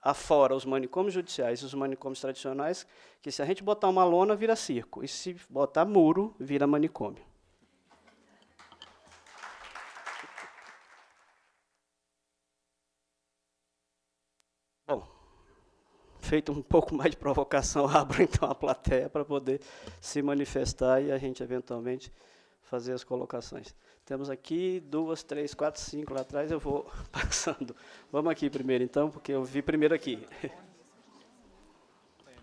afora os manicômios judiciais e os manicômios tradicionais que se a gente botar uma lona vira circo e se botar muro vira manicômio. feito um pouco mais de provocação, abro então a plateia para poder se manifestar e a gente eventualmente fazer as colocações. Temos aqui duas, três, quatro, cinco lá atrás, eu vou passando. Vamos aqui primeiro então, porque eu vi primeiro aqui.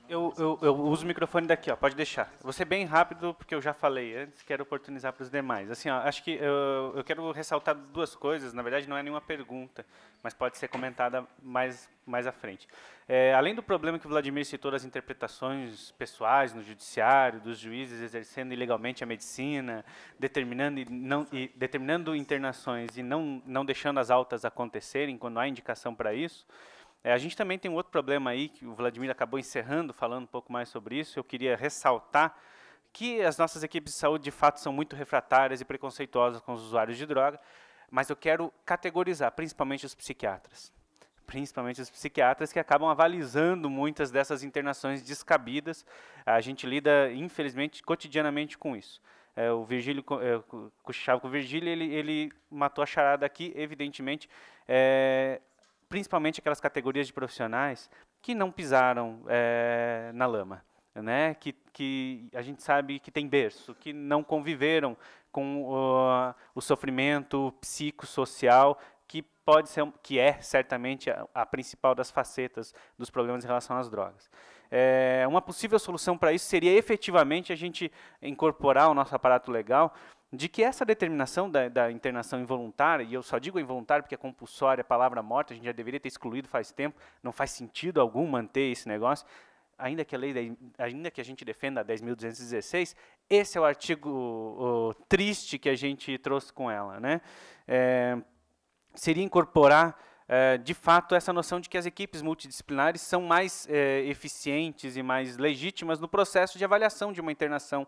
Eu, eu, eu, uso o microfone daqui, ó, pode deixar. vou ser bem rápido, porque eu já falei antes, quero oportunizar para os demais. Assim, ó, acho que eu, eu, quero ressaltar duas coisas, na verdade não é nenhuma pergunta, mas pode ser comentada mais, mais à frente. É, além do problema que o Vladimir citou das interpretações pessoais no judiciário, dos juízes exercendo ilegalmente a medicina, determinando, e não, e, determinando internações e não, não deixando as altas acontecerem quando há indicação para isso, é, a gente também tem um outro problema aí, que o Vladimir acabou encerrando, falando um pouco mais sobre isso. Eu queria ressaltar que as nossas equipes de saúde, de fato, são muito refratárias e preconceituosas com os usuários de droga, mas eu quero categorizar, principalmente os psiquiatras. Principalmente os psiquiatras que acabam avalizando muitas dessas internações descabidas. A gente lida, infelizmente, cotidianamente com isso. É, o Virgílio, é, cochichava com o Virgílio, ele, ele matou a charada aqui, evidentemente. É, principalmente aquelas categorias de profissionais que não pisaram é, na lama, né? Que, que a gente sabe que tem berço, que não conviveram com uh, o sofrimento psicossocial que pode ser, que é certamente a, a principal das facetas dos problemas em relação às drogas. É, uma possível solução para isso seria efetivamente a gente incorporar o nosso aparato legal de que essa determinação da, da, internação involuntária, e eu só digo involuntária porque é compulsória, a é palavra morta, a gente já deveria ter excluído faz tempo, não faz sentido algum manter esse negócio, ainda que a, lei, ainda que a gente defenda a 10.216, esse é o artigo o, triste que a gente trouxe com ela. Né? É, seria incorporar, é, de fato, essa noção de que as equipes multidisciplinares são mais é, eficientes e mais legítimas no processo de avaliação de uma internação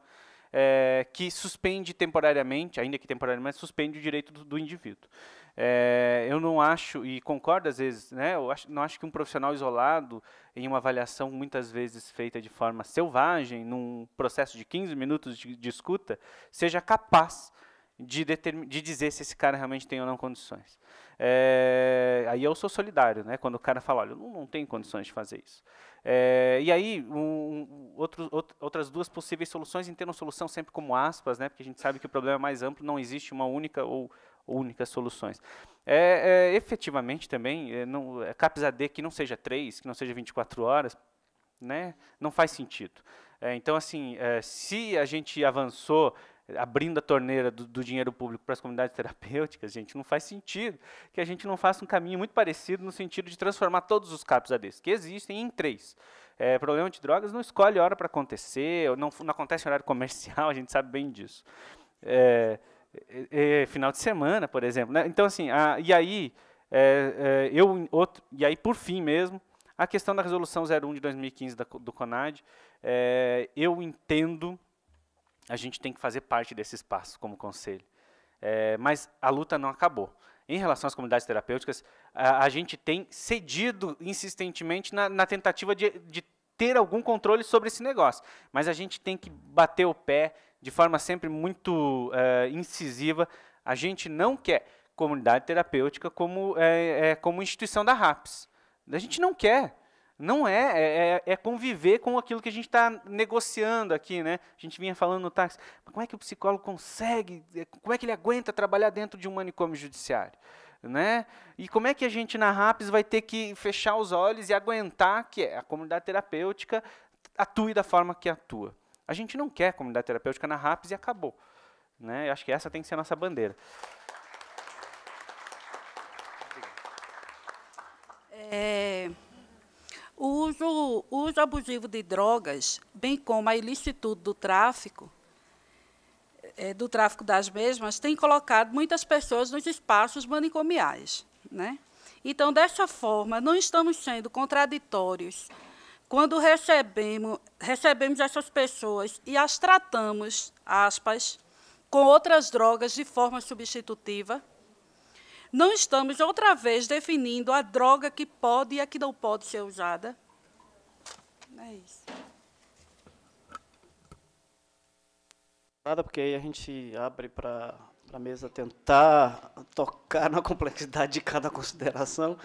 é, que suspende temporariamente, ainda que temporariamente, suspende o direito do, do indivíduo. É, eu não acho, e concordo às vezes, né, eu acho, não acho que um profissional isolado, em uma avaliação muitas vezes feita de forma selvagem, num processo de 15 minutos de, de escuta, seja capaz de, de, dizer se esse cara realmente tem ou não condições. É, aí eu sou solidário, né? Quando o cara fala, olha, eu não, não tenho condições de fazer isso. É, e aí, um, outro, outras duas possíveis soluções entendam solução sempre como aspas, né? Porque a gente sabe que o problema é mais amplo, não existe uma única ou únicas soluções. É, é, efetivamente também, é, não, é, ad que não seja 3, que não seja 24 horas, né, não faz sentido. É, então, assim, é, se a gente avançou abrindo a torneira do, do dinheiro público para as comunidades terapêuticas, gente, não faz sentido que a gente não faça um caminho muito parecido no sentido de transformar todos os CAPs ADs, que existem em três. É, problema de drogas não escolhe hora para acontecer, não, não acontece em horário comercial, a gente sabe bem disso. É, é, é, final de semana, por exemplo. Né? Então, assim, a, e aí, é, é, eu, outro, e aí, por fim mesmo, a questão da resolução 01 de 2015 da, do CONAD, eu entendo a gente tem que fazer parte desse espaço como conselho. É, mas a luta não acabou. Em relação às comunidades terapêuticas, a, a gente tem cedido insistentemente na, na tentativa de, de ter algum controle sobre esse negócio. Mas a gente tem que bater o pé de forma sempre muito é, incisiva. A gente não quer comunidade terapêutica como, é, é, como instituição da RAPS. A gente não quer. Não é, é, é, é, conviver com aquilo que a gente está negociando aqui, né? A gente vinha falando no táxi, como é que o psicólogo consegue, é, como é que ele aguenta trabalhar dentro de um manicômio judiciário? Né? E como é que a gente na RAPS vai ter que fechar os olhos e aguentar que a comunidade terapêutica atue da forma que atua? A gente não quer comunidade terapêutica na RAPS e acabou. Né? Eu acho que essa tem que ser a nossa bandeira. É, o uso, uso abusivo de drogas, bem como a ilicitude do tráfico, é, do tráfico das mesmas, tem colocado muitas pessoas nos espaços manicomiais. Né? Então, dessa forma, não estamos sendo contraditórios quando recebemos, recebemos essas pessoas e as tratamos, aspas, com outras drogas de forma substitutiva, não estamos outra vez definindo a droga que pode e a que não pode ser usada? É isso. Nada, porque aí a gente abre para a mesa tentar tocar na complexidade de cada consideração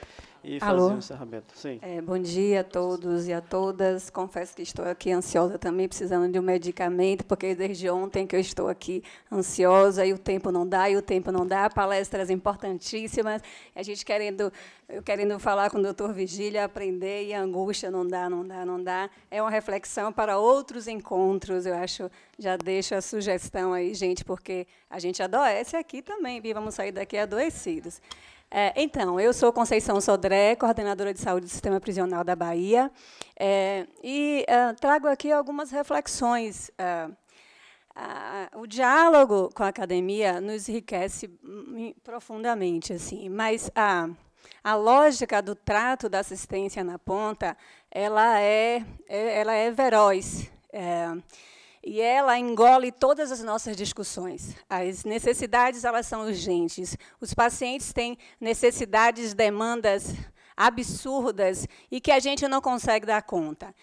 e Alô. fazer o encerramento. Sim. É, bom dia a todos e a todas. Confesso que estou aqui ansiosa também, precisando de um medicamento, porque desde ontem que eu estou aqui ansiosa e o tempo não dá, e o tempo não dá. Palestras importantíssimas. A gente querendo, eu querendo falar com o doutor Vigília, aprender, e a angústia não dá, não dá, não dá. É uma reflexão para outros encontros, eu acho. Já deixo a sugestão aí, gente, porque a gente adoece aqui também, e vamos sair daqui adoecidos. É, então, eu sou Conceição Sodré, coordenadora de saúde do Sistema Prisional da Bahia, é, e é, trago aqui algumas reflexões. É, o diálogo com a academia nos enriquece profundamente, assim, mas a, a lógica do trato da assistência na ponta, ela é, é ela é veroz. É, e ela engole todas as nossas discussões. As necessidades elas são urgentes. Os pacientes têm necessidades, demandas absurdas e que a gente não consegue dar conta.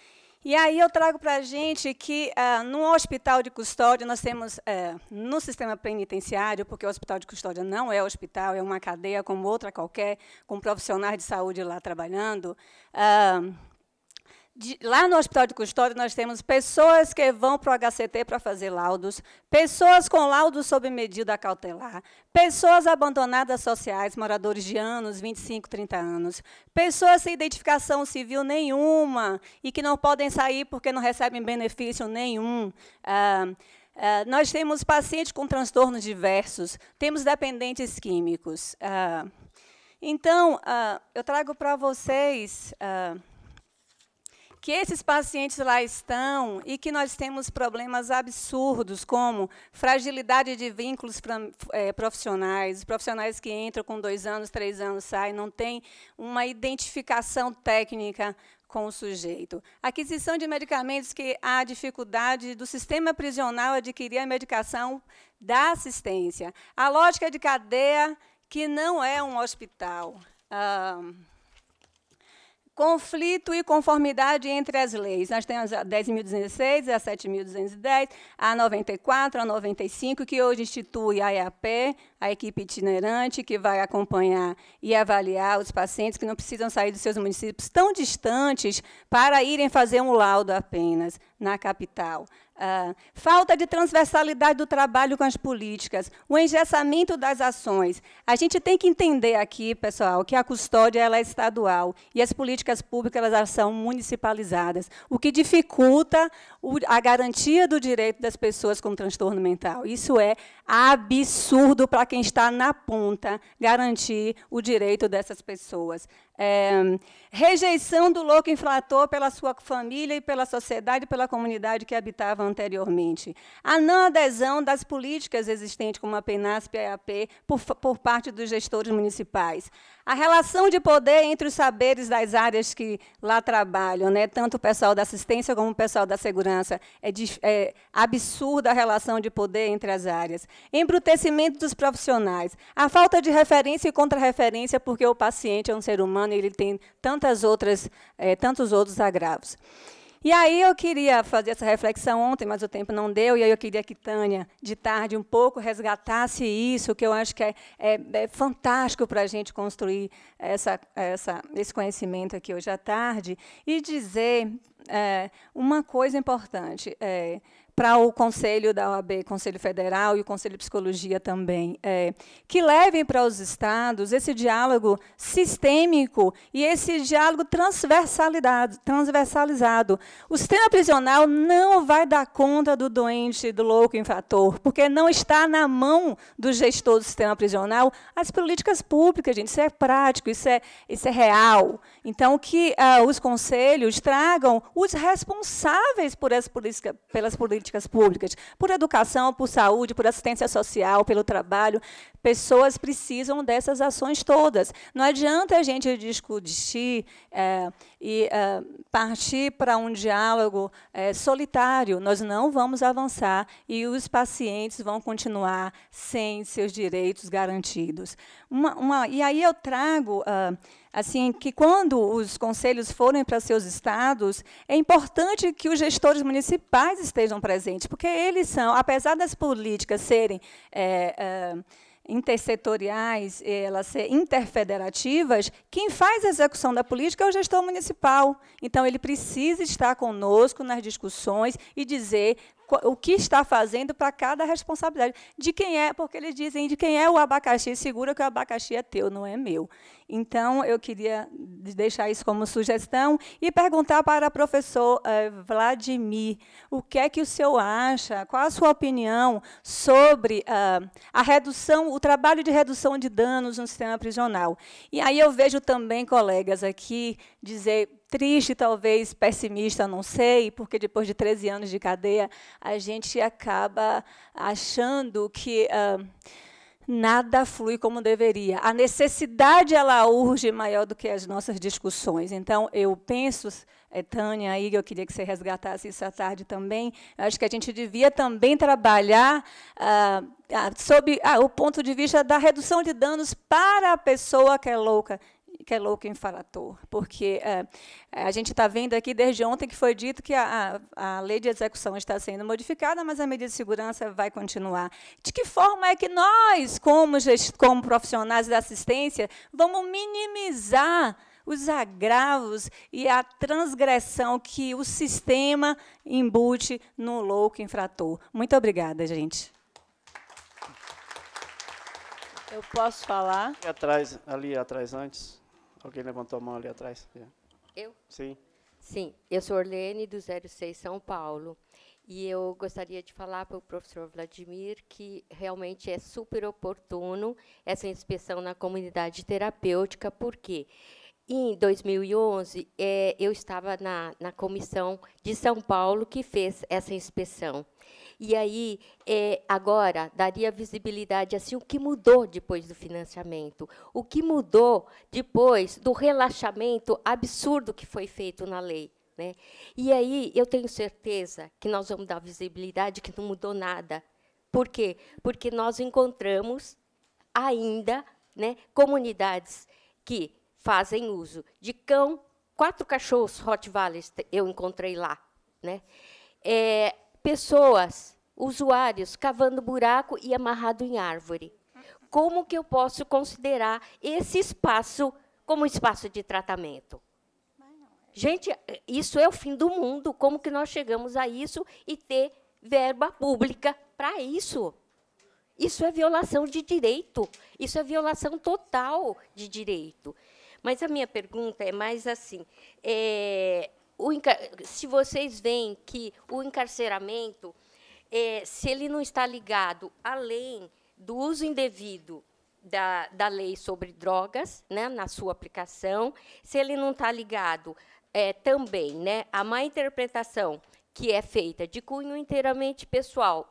E aí eu trago para a gente que ah, no hospital de custódia nós temos eh, no sistema penitenciário, porque o hospital de custódia não é hospital, é uma cadeia como outra qualquer, com profissionais de saúde lá trabalhando. Ah, de, lá no Hospital de Custódia, nós temos pessoas que vão para o HCT para fazer laudos, pessoas com laudos sob medida cautelar, pessoas abandonadas sociais, moradores de anos, 25, 30 anos, pessoas sem identificação civil nenhuma e que não podem sair porque não recebem benefício nenhum. Ah, ah nós temos pacientes com transtornos diversos, temos dependentes químicos. Ah, então, ah, eu trago para vocês que esses pacientes lá estão e que nós temos problemas absurdos, como fragilidade de vínculos é, profissionais, profissionais que entram com dois anos, três anos, saem, não tem uma identificação técnica com o sujeito. Aquisição de medicamentos que há dificuldade do sistema prisional adquirir a medicação da assistência. A lógica de cadeia, que não é um hospital. Ah, conflito e conformidade entre as leis. Nós temos a 10.216, a 7.210, a 94, a 95, que hoje institui a EAP, a equipe itinerante, que vai acompanhar e avaliar os pacientes que não precisam sair dos seus municípios tão distantes para irem fazer um laudo apenas na capital. Ah, falta de transversalidade do trabalho com as políticas, o engessamento das ações. A gente tem que entender aqui, pessoal, que a custódia ela é estadual e as políticas públicas elas são municipalizadas, o que dificulta a garantia do direito das pessoas com transtorno mental. Isso é absurdo para quem está na ponta garantir o direito dessas pessoas. É, rejeição do louco inflator pela sua família e pela sociedade e pela comunidade que habitava anteriormente. A não adesão das políticas existentes, como a PENASP e a AP, por, por parte dos gestores municipais. A relação de poder entre os saberes das áreas que lá trabalham, né? tanto o pessoal da assistência como o pessoal da segurança, é, de, é absurda a relação de poder entre as áreas. Embrutecimento dos profissionais, a falta de referência e contra-referência, porque o paciente é um ser humano e ele tem tantas outras, é, tantos outros agravos. E aí eu queria fazer essa reflexão ontem, mas o tempo não deu, e aí eu queria que Tânia, de tarde, um pouco resgatasse isso, que eu acho que é, é, é fantástico para a gente construir essa, essa, esse conhecimento aqui hoje à tarde, e dizer é, uma coisa importante. É, para o Conselho da OAB, Conselho Federal e o Conselho de Psicologia também, é, que levem para os estados esse diálogo sistêmico e esse diálogo transversalidade, transversalizado. O sistema prisional não vai dar conta do doente, do louco infrator, porque não está na mão do gestor do sistema prisional as políticas públicas, gente. Isso é prático, isso é, isso é real. Então, que ah, os conselhos tragam os responsáveis por essa política, pelas políticas políticas públicas, por educação, por saúde, por assistência social, pelo trabalho. Pessoas precisam dessas ações todas. Não adianta a gente discutir é, e é, partir para um diálogo é, solitário. Nós não vamos avançar e os pacientes vão continuar sem seus direitos garantidos. Uma, uma, e aí eu trago. Uh, assim que quando os conselhos forem para seus estados, é importante que os gestores municipais estejam presentes, porque eles são, apesar das políticas serem é, é, intersetoriais, elas serem interfederativas, quem faz a execução da política é o gestor municipal. Então, ele precisa estar conosco nas discussões e dizer o que está fazendo para cada responsabilidade. De quem é, porque eles dizem de quem é o abacaxi, segura que o abacaxi é teu, não é meu. Então, eu queria deixar isso como sugestão e perguntar para o professor eh, Vladimir o que é que o senhor acha, qual a sua opinião sobre ah, a redução, o trabalho de redução de danos no sistema prisional. E aí eu vejo também colegas aqui dizer triste, talvez pessimista, não sei, porque depois de 13 anos de cadeia, a gente acaba achando que uh, nada flui como deveria. A necessidade ela urge maior do que as nossas discussões. Então, eu penso, é, Tânia, aí eu queria que você resgatasse isso à tarde também. Eu acho que a gente devia também trabalhar ah, ah sob ah, o ponto de vista da redução de danos para a pessoa que é louca que é louco em porque é, é, a gente está vendo aqui desde ontem que foi dito que a, a, a lei de execução está sendo modificada, mas a medida de segurança vai continuar. De que forma é que nós, como, como profissionais da assistência, vamos minimizar os agravos e a transgressão que o sistema embute no louco infrator. Muito obrigada, gente. Eu posso falar? atrás, ali atrás antes. Alguém levantou a mão ali atrás. É. Eu? Sim. Sim, eu sou Orlene, do 06 São Paulo. E eu gostaria de falar para o professor Vladimir que realmente é super oportuno essa inspeção na comunidade terapêutica, porque em 2011 é, eu estava na, na comissão de São Paulo que fez essa inspeção. E aí, é, agora, daria visibilidade assim o que mudou depois do financiamento, o que mudou depois do relaxamento absurdo que foi feito na lei. Né? E aí, eu tenho certeza que nós vamos dar visibilidade que não mudou nada. Por quê? Porque nós encontramos ainda né, comunidades que fazem uso de cão, quatro cachorros Rottweilers eu encontrei lá, né? É, pessoas, usuários, cavando buraco e amarrado em árvore. Como que eu posso considerar esse espaço como espaço de tratamento? Gente, isso é o fim do mundo. Como que nós chegamos a isso e ter verba pública para isso? Isso é violação de direito. Isso é violação total de direito. Mas a minha pergunta é mais assim: é, se vocês veem que o encarceramento, é, se ele não está ligado além do uso indevido da, da lei sobre drogas, né, na sua aplicação, se ele não está ligado é, também né, à má interpretação que é feita de cunho inteiramente pessoal,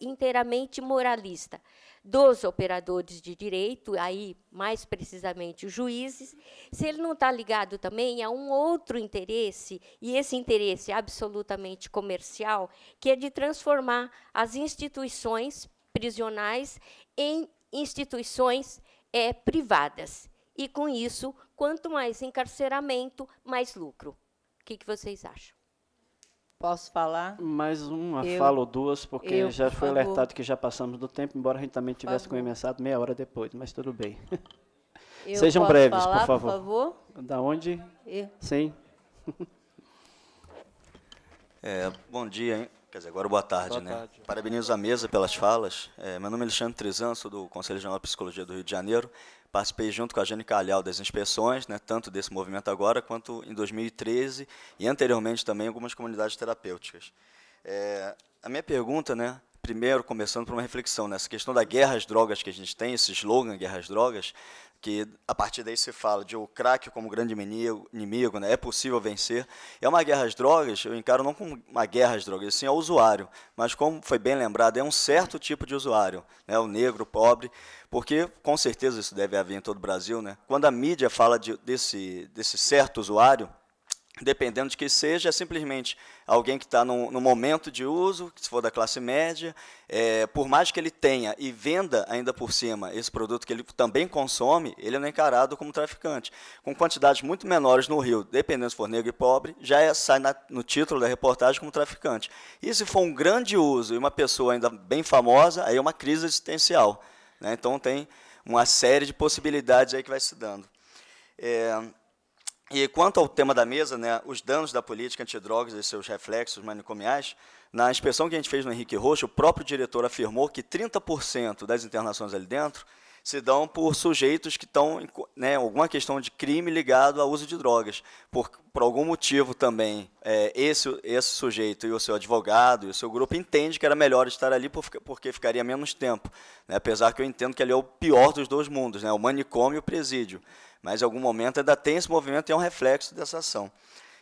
inteiramente moralista, dos operadores de direito, aí mais precisamente os juízes, se ele não está ligado também a um outro interesse, e esse interesse absolutamente comercial, que é de transformar as instituições prisionais em instituições é, privadas. E, com isso, quanto mais encarceramento, mais lucro. O que, que vocês acham? Posso falar? Mais uma eu, fala ou duas, porque eu, já foi favor. alertado que já passamos do tempo, embora a gente também tivesse começado meia hora depois, mas tudo bem. Eu Sejam breves, falar, por favor. Por favor? Da onde? Eu. Sim. É, bom dia, hein? quer dizer, agora boa tarde, boa né? Tarde. Parabenizo a mesa pelas falas. É, meu nome é Alexandre Trizan, sou do Conselho Regional de Psicologia do Rio de Janeiro participei junto com a Jane Calhau das inspeções, né, tanto desse movimento agora quanto em 2013 e anteriormente também algumas comunidades terapêuticas. É, a minha pergunta, né, primeiro começando por uma reflexão nessa né, questão da guerra às drogas que a gente tem, esse slogan guerra às drogas, que a partir daí se fala de o crack como grande inimigo, inimigo né? é possível vencer. É uma guerra às drogas, eu encaro não como uma guerra às drogas, sim ao usuário, mas como foi bem lembrado, é um certo tipo de usuário, né? o negro, o pobre, porque com certeza isso deve haver em todo o Brasil. Né? Quando a mídia fala de, desse, desse certo usuário, dependendo de que seja, é simplesmente alguém que está no, no, momento de uso, se for da classe média, é, por mais que ele tenha e venda ainda por cima esse produto que ele também consome, ele não é encarado como traficante. Com quantidades muito menores no Rio, dependendo se for negro e pobre, já é, sai na, no título da reportagem como traficante. E se for um grande uso e uma pessoa ainda bem famosa, aí é uma crise existencial. Né? Então tem uma série de possibilidades aí que vai se dando. É, e quanto ao tema da mesa, né, os danos da política antidrogas e seus reflexos manicomiais, na inspeção que a gente fez no Henrique Rocha, o próprio diretor afirmou que 30% das internações ali dentro se dão por sujeitos que estão né, alguma questão de crime ligado ao uso de drogas. Por, por algum motivo também, é, esse, esse sujeito e o seu advogado e o seu grupo entende que era melhor estar ali por, porque ficaria menos tempo. Né? Apesar que eu entendo que ali é o pior dos dois mundos, né? o manicômio e o presídio. Mas em algum momento ainda tem esse movimento e é um reflexo dessa ação.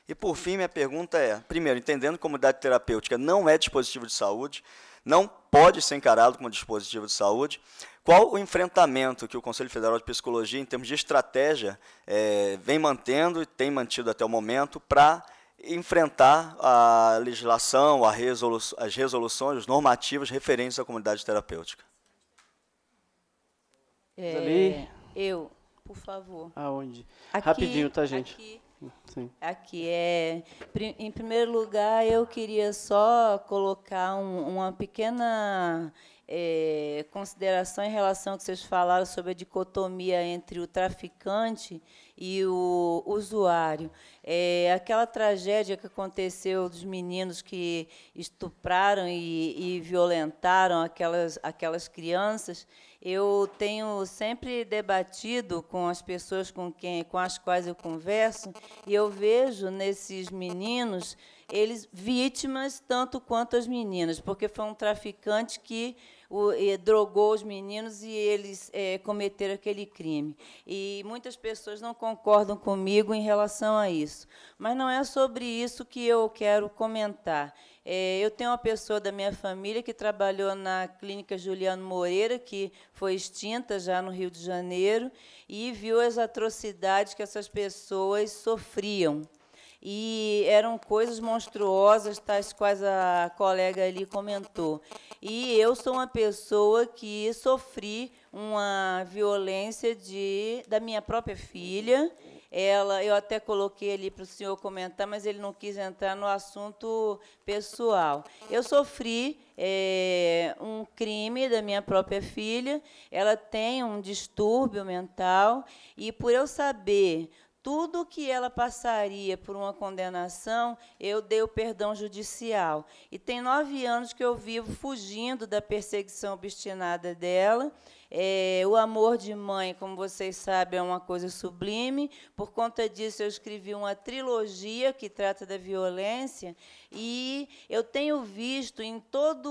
E por fim, minha pergunta é: primeiro, entendendo que comunidade terapêutica não é dispositivo de saúde, não pode ser encarado como dispositivo de saúde. Qual o enfrentamento que o Conselho Federal de Psicologia, em termos de estratégia, é, vem mantendo e tem mantido até o momento para enfrentar a legislação, a resolu as resoluções, os normativos, referentes à comunidade terapêutica? É, Ali. Eu, por favor. Aonde? Aqui, Rapidinho, tá, gente? Aqui. Sim. Aqui é, em primeiro lugar, eu queria só colocar um, uma pequena é, consideração em relação ao que vocês falaram sobre a dicotomia entre o traficante e o usuário. É, aquela tragédia que aconteceu dos meninos que estupraram e, e violentaram aquelas, aquelas crianças, eu tenho sempre debatido com as pessoas com, quem, com as quais eu converso, e eu vejo nesses meninos eles vítimas tanto quanto as meninas, porque foi um traficante que o, drogou os meninos e eles é, cometeram aquele crime. E muitas pessoas não concordam comigo em relação a isso. Mas não é sobre isso que eu quero comentar. É, eu tenho uma pessoa da minha família que trabalhou na clínica Juliano Moreira, que foi extinta já no Rio de Janeiro, e viu as atrocidades que essas pessoas sofriam e eram coisas monstruosas, tais quais a colega ali comentou. E eu sou uma pessoa que sofri uma violência de, da minha própria filha. Ela, eu até coloquei ali para o senhor comentar, mas ele não quis entrar no assunto pessoal. Eu sofri é, um crime da minha própria filha. Ela tem um distúrbio mental e por eu saber tudo que ela passaria por uma condenação, eu dei o perdão judicial. E tem nove anos que eu vivo fugindo da perseguição obstinada dela é, o amor de mãe, como vocês sabem, é uma coisa sublime. Por conta disso, eu escrevi uma trilogia que trata da violência. E eu tenho visto em toda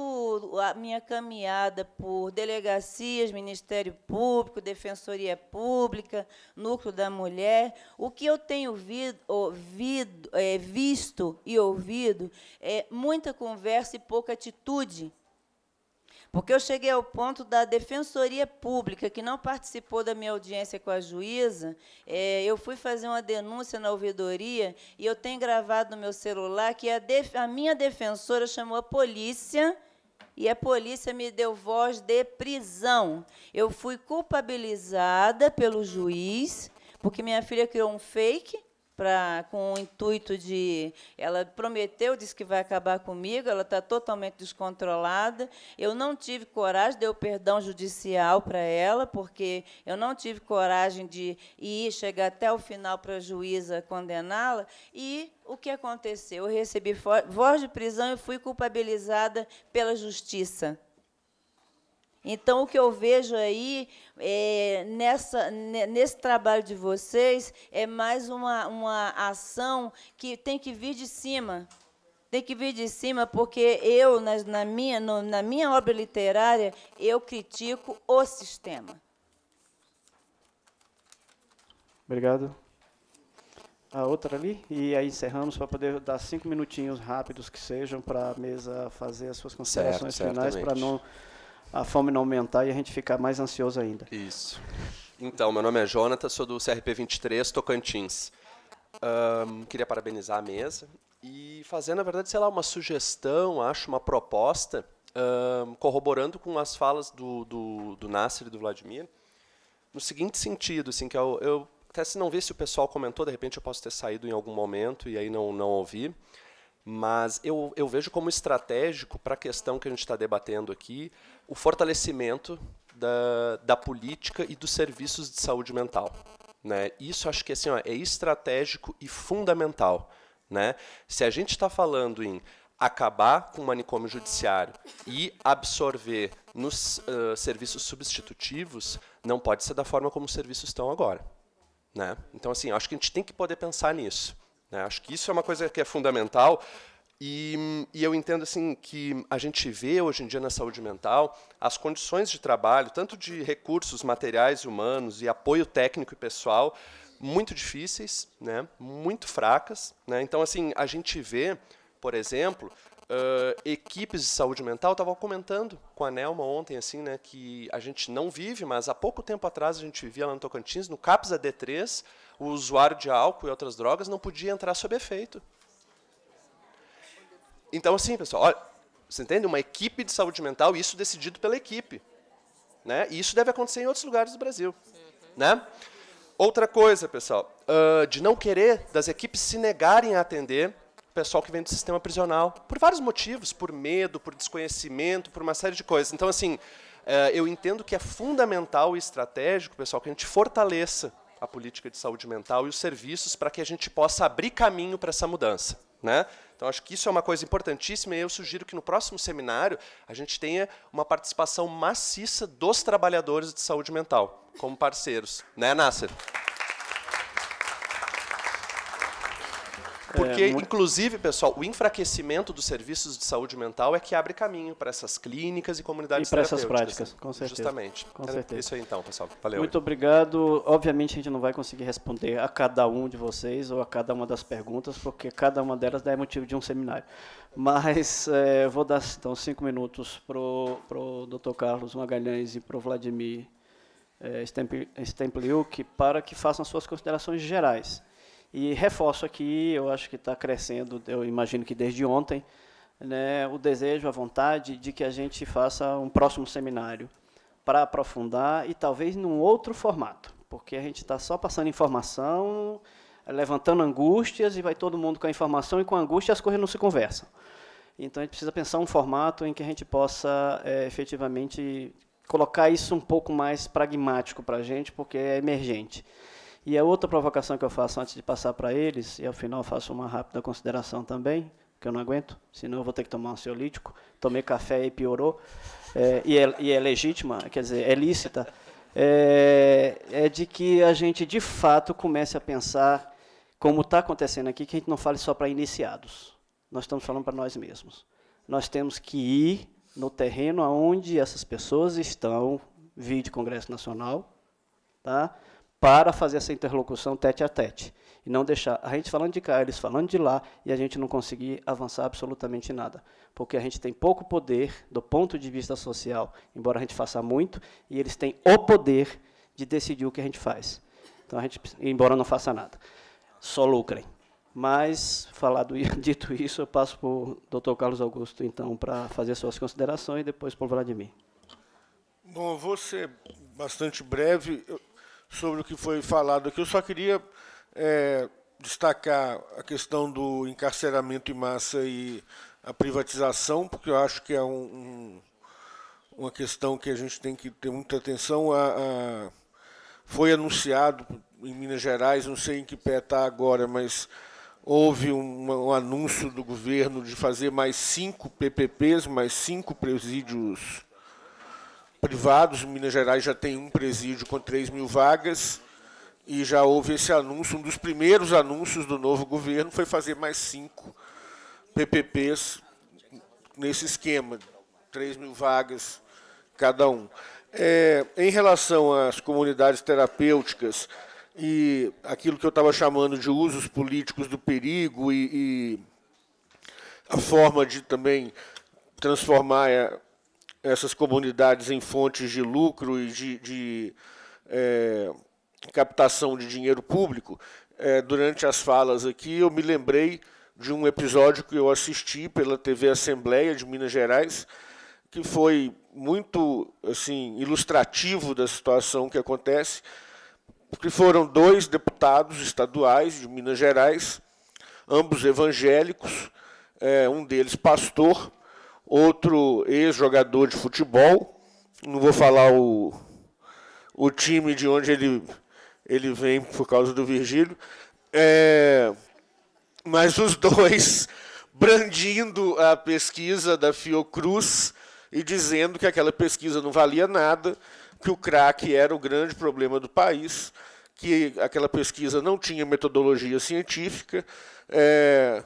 a minha caminhada por delegacias, Ministério Público, Defensoria Pública, Núcleo da Mulher, o que eu tenho ouvido é, visto e ouvido é muita conversa e pouca atitude porque eu cheguei ao ponto da Defensoria Pública, que não participou da minha audiência com a juíza, é, eu fui fazer uma denúncia na ouvidoria e eu tenho gravado no meu celular que a, def a minha defensora chamou a polícia e a polícia me deu voz de prisão. Eu fui culpabilizada pelo juiz, porque minha filha criou um fake pra, com o intuito de. Ela prometeu, disse que vai acabar comigo, ela está totalmente descontrolada. Eu não tive coragem, deu perdão judicial para ela, porque eu não tive coragem de ir chegar até o final para a juíza condená-la. E o que aconteceu? Eu recebi voz de prisão e fui culpabilizada pela justiça. Então, o que eu vejo aí é, nessa, nesse trabalho de vocês é mais uma, uma ação que tem que vir de cima. Tem que vir de cima, porque eu, na, na minha, no, na minha obra literária, eu critico o sistema. Obrigado. A outra ali, e aí encerramos para poder dar cinco minutinhos rápidos que sejam para a mesa fazer as suas considerações certo, finais, para não a fome não aumentar e a gente ficar mais ansioso ainda. Isso. Então, meu nome é Jonathan, sou do CRP23 Tocantins. Um, queria parabenizar a mesa e fazer, na verdade, sei lá, uma sugestão, acho, uma proposta, um, corroborando com as falas do, do, do Nasser e do Vladimir, no seguinte sentido, assim, que eu, eu até se não vi se o pessoal comentou, de repente eu posso ter saído em algum momento e aí não, não ouvi, mas eu, eu vejo como estratégico para a questão que a gente está debatendo aqui, o fortalecimento da, da política e dos serviços de saúde mental. Né? Isso acho que assim, ó, é estratégico e fundamental. Né? Se a gente está falando em acabar com o manicômio judiciário e absorver nos uh, serviços substitutivos, não pode ser da forma como os serviços estão agora. Né? Então, assim, acho que a gente tem que poder pensar nisso. Né? Acho que isso é uma coisa que é fundamental e, e, eu entendo assim que a gente vê hoje em dia na saúde mental as condições de trabalho, tanto de recursos materiais e humanos e apoio técnico e pessoal, muito difíceis, né? muito fracas. Né? Então, assim, a gente vê, por exemplo, uh, equipes de saúde mental, estava comentando com a Nelma ontem, assim, né, que a gente não vive, mas há pouco tempo atrás a gente vivia lá no Tocantins, no CAPS AD3, o usuário de álcool e outras drogas não podia entrar sob efeito. Então, assim, pessoal, olha, você entende? Uma equipe de saúde mental, isso decidido pela equipe. Né? E isso deve acontecer em outros lugares do Brasil. Né? Outra coisa, pessoal, uh, de não querer das equipes se negarem a atender o pessoal que vem do sistema prisional, por vários motivos, por medo, por desconhecimento, por uma série de coisas. Então, assim, uh, eu entendo que é fundamental e estratégico, pessoal, que a gente fortaleça a política de saúde mental e os serviços para que a gente possa abrir caminho para essa mudança. Né? Então, acho que isso é uma coisa importantíssima e eu sugiro que no próximo seminário a gente tenha uma participação maciça dos trabalhadores de saúde mental como parceiros. Né, Nasser? Porque, é, muito... inclusive, pessoal, o enfraquecimento dos serviços de saúde mental é que abre caminho para essas clínicas e comunidades E para essas né? práticas, com certeza. Justamente. Com Isso aí então, pessoal. Valeu. Muito obrigado. Obviamente a gente não vai conseguir responder a cada um de vocês ou a cada uma das perguntas, porque cada uma delas é motivo de um seminário. Mas é, vou dar, então, cinco minutos para o Dr. Carlos Magalhães e para o Vladimir é, Stempliuk para que façam suas considerações gerais. E reforço aqui, eu acho que está crescendo, eu imagino que desde ontem, né, o desejo, a vontade de que a gente faça um próximo seminário para aprofundar e talvez num outro formato, porque a gente está só passando informação, levantando angústias e vai todo mundo com a informação e com a angústia as coisas não se conversam. Então a gente precisa pensar um formato em que a gente possa é, efetivamente colocar isso um pouco mais pragmático para a gente, porque é emergente. E a outra provocação que eu faço antes de passar para eles, e ao final faço uma rápida consideração também, que eu não aguento, senão eu vou ter que tomar ansiolítico. Tomei café e piorou. É, e, é, e, é, legítima, quer dizer, é lícita. É, é de que a gente, de fato, comece a pensar, como está acontecendo aqui, que a gente não fale só para iniciados. Nós estamos falando para nós mesmos. Nós temos que ir no terreno aonde essas pessoas estão, de Congresso Nacional, tá? para fazer essa interlocução tete a tete. E não deixar a gente falando de cá, eles falando de lá, e a gente não conseguir avançar absolutamente nada. Porque a gente tem pouco poder do ponto de vista social, embora a gente faça muito, e eles têm o poder de decidir o que a gente faz. Então a gente, embora não faça nada, só lucrem. Mas, falado dito isso, eu passo para o doutor Carlos Augusto, então, para fazer suas considerações e depois para o Vladimir. Bom, eu vou ser bastante breve. Eu, sobre o que foi falado aqui. Eu só queria é, destacar a questão do encarceramento em massa e a privatização, porque eu acho que é um, um, uma questão que a gente tem que ter muita atenção. A, a, foi anunciado em Minas Gerais, não sei em que pé está agora, mas houve um, um, anúncio do governo de fazer mais cinco PPPs, mais cinco presídios privados. Minas Gerais já tem um presídio com 3 mil vagas e já houve esse anúncio. Um dos primeiros anúncios do novo governo foi fazer mais cinco PPPs nesse esquema, 3 mil vagas cada um. É, em relação às comunidades terapêuticas e aquilo que eu estava chamando de usos políticos do perigo e, e a forma de também transformar é, essas comunidades em fontes de lucro e de, de é, captação de dinheiro público, é, durante as falas aqui eu me lembrei de um episódio que eu assisti pela TV Assembleia de Minas Gerais, que foi muito assim ilustrativo da situação que acontece, porque foram dois deputados estaduais de Minas Gerais, ambos evangélicos, é, um deles pastor, outro ex-jogador de futebol, não vou falar o, o time de onde ele, ele vem por causa do Virgílio, é, mas os dois brandindo a pesquisa da Fiocruz e dizendo que aquela pesquisa não valia nada, que o crack era o grande problema do país, que aquela pesquisa não tinha metodologia científica. É,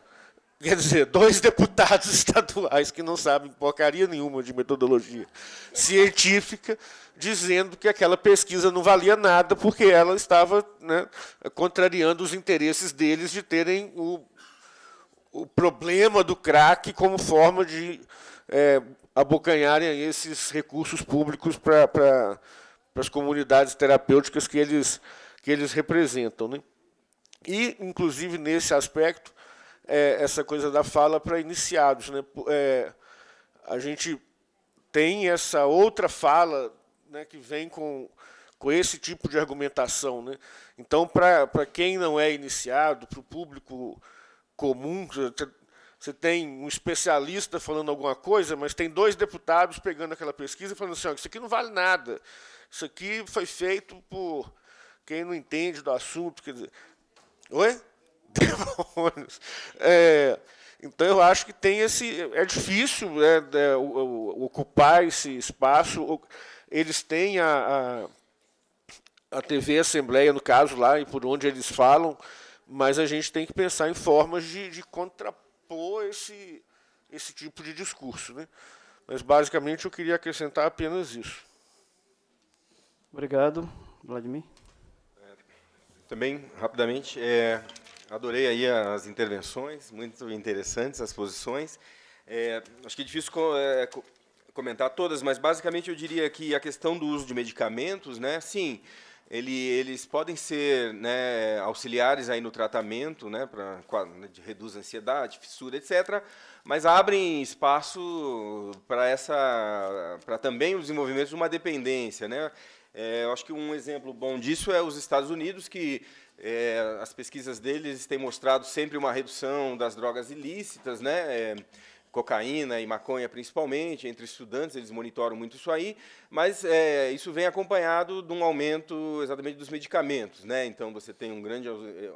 Quer dizer, dois deputados estaduais que não sabem porcaria nenhuma de metodologia científica, dizendo que aquela pesquisa não valia nada porque ela estava né, contrariando os interesses deles de terem o, o problema do crack como forma de é, abocanharem esses recursos públicos para pra, as comunidades terapêuticas que eles, que eles representam. Né? E, inclusive, nesse aspecto, é, essa coisa da fala para iniciados. Né? É, a gente tem essa outra fala né, que vem com, com esse tipo de argumentação. Né? Então, para quem não é iniciado, para o público comum, você tem um especialista falando alguma coisa, mas tem dois deputados pegando aquela pesquisa e falando assim: isso aqui não vale nada, isso aqui foi feito por quem não entende do assunto. Quer dizer, oi? demônios. É, então eu acho que tem esse. É difícil né, de, né, o, o, ocupar esse espaço. Eles têm a, a, a TV Assembleia, no caso, lá, e por onde eles falam, mas a gente tem que pensar em formas de, de contrapor esse, esse tipo de discurso. Né? Mas basicamente eu queria acrescentar apenas isso. Obrigado, Vladimir. também, rapidamente, é, Adorei aí as intervenções, muito interessantes as posições. É, acho que é difícil co é, co comentar todas, mas basicamente eu diria que a questão do uso de medicamentos, né, sim, ele, eles podem ser né, auxiliares aí no tratamento, né, para né, reduz a ansiedade, fissura, etc. Mas abrem espaço para essa, para também o desenvolvimento de uma dependência, né? É, eu acho que um exemplo bom disso é os Estados Unidos que é, as pesquisas deles têm mostrado sempre uma redução das drogas ilícitas, né? É, cocaína e maconha principalmente, entre estudantes, eles monitoram muito isso aí, mas é, isso vem acompanhado de um aumento exatamente dos medicamentos. Né? Então, você tem um grande é,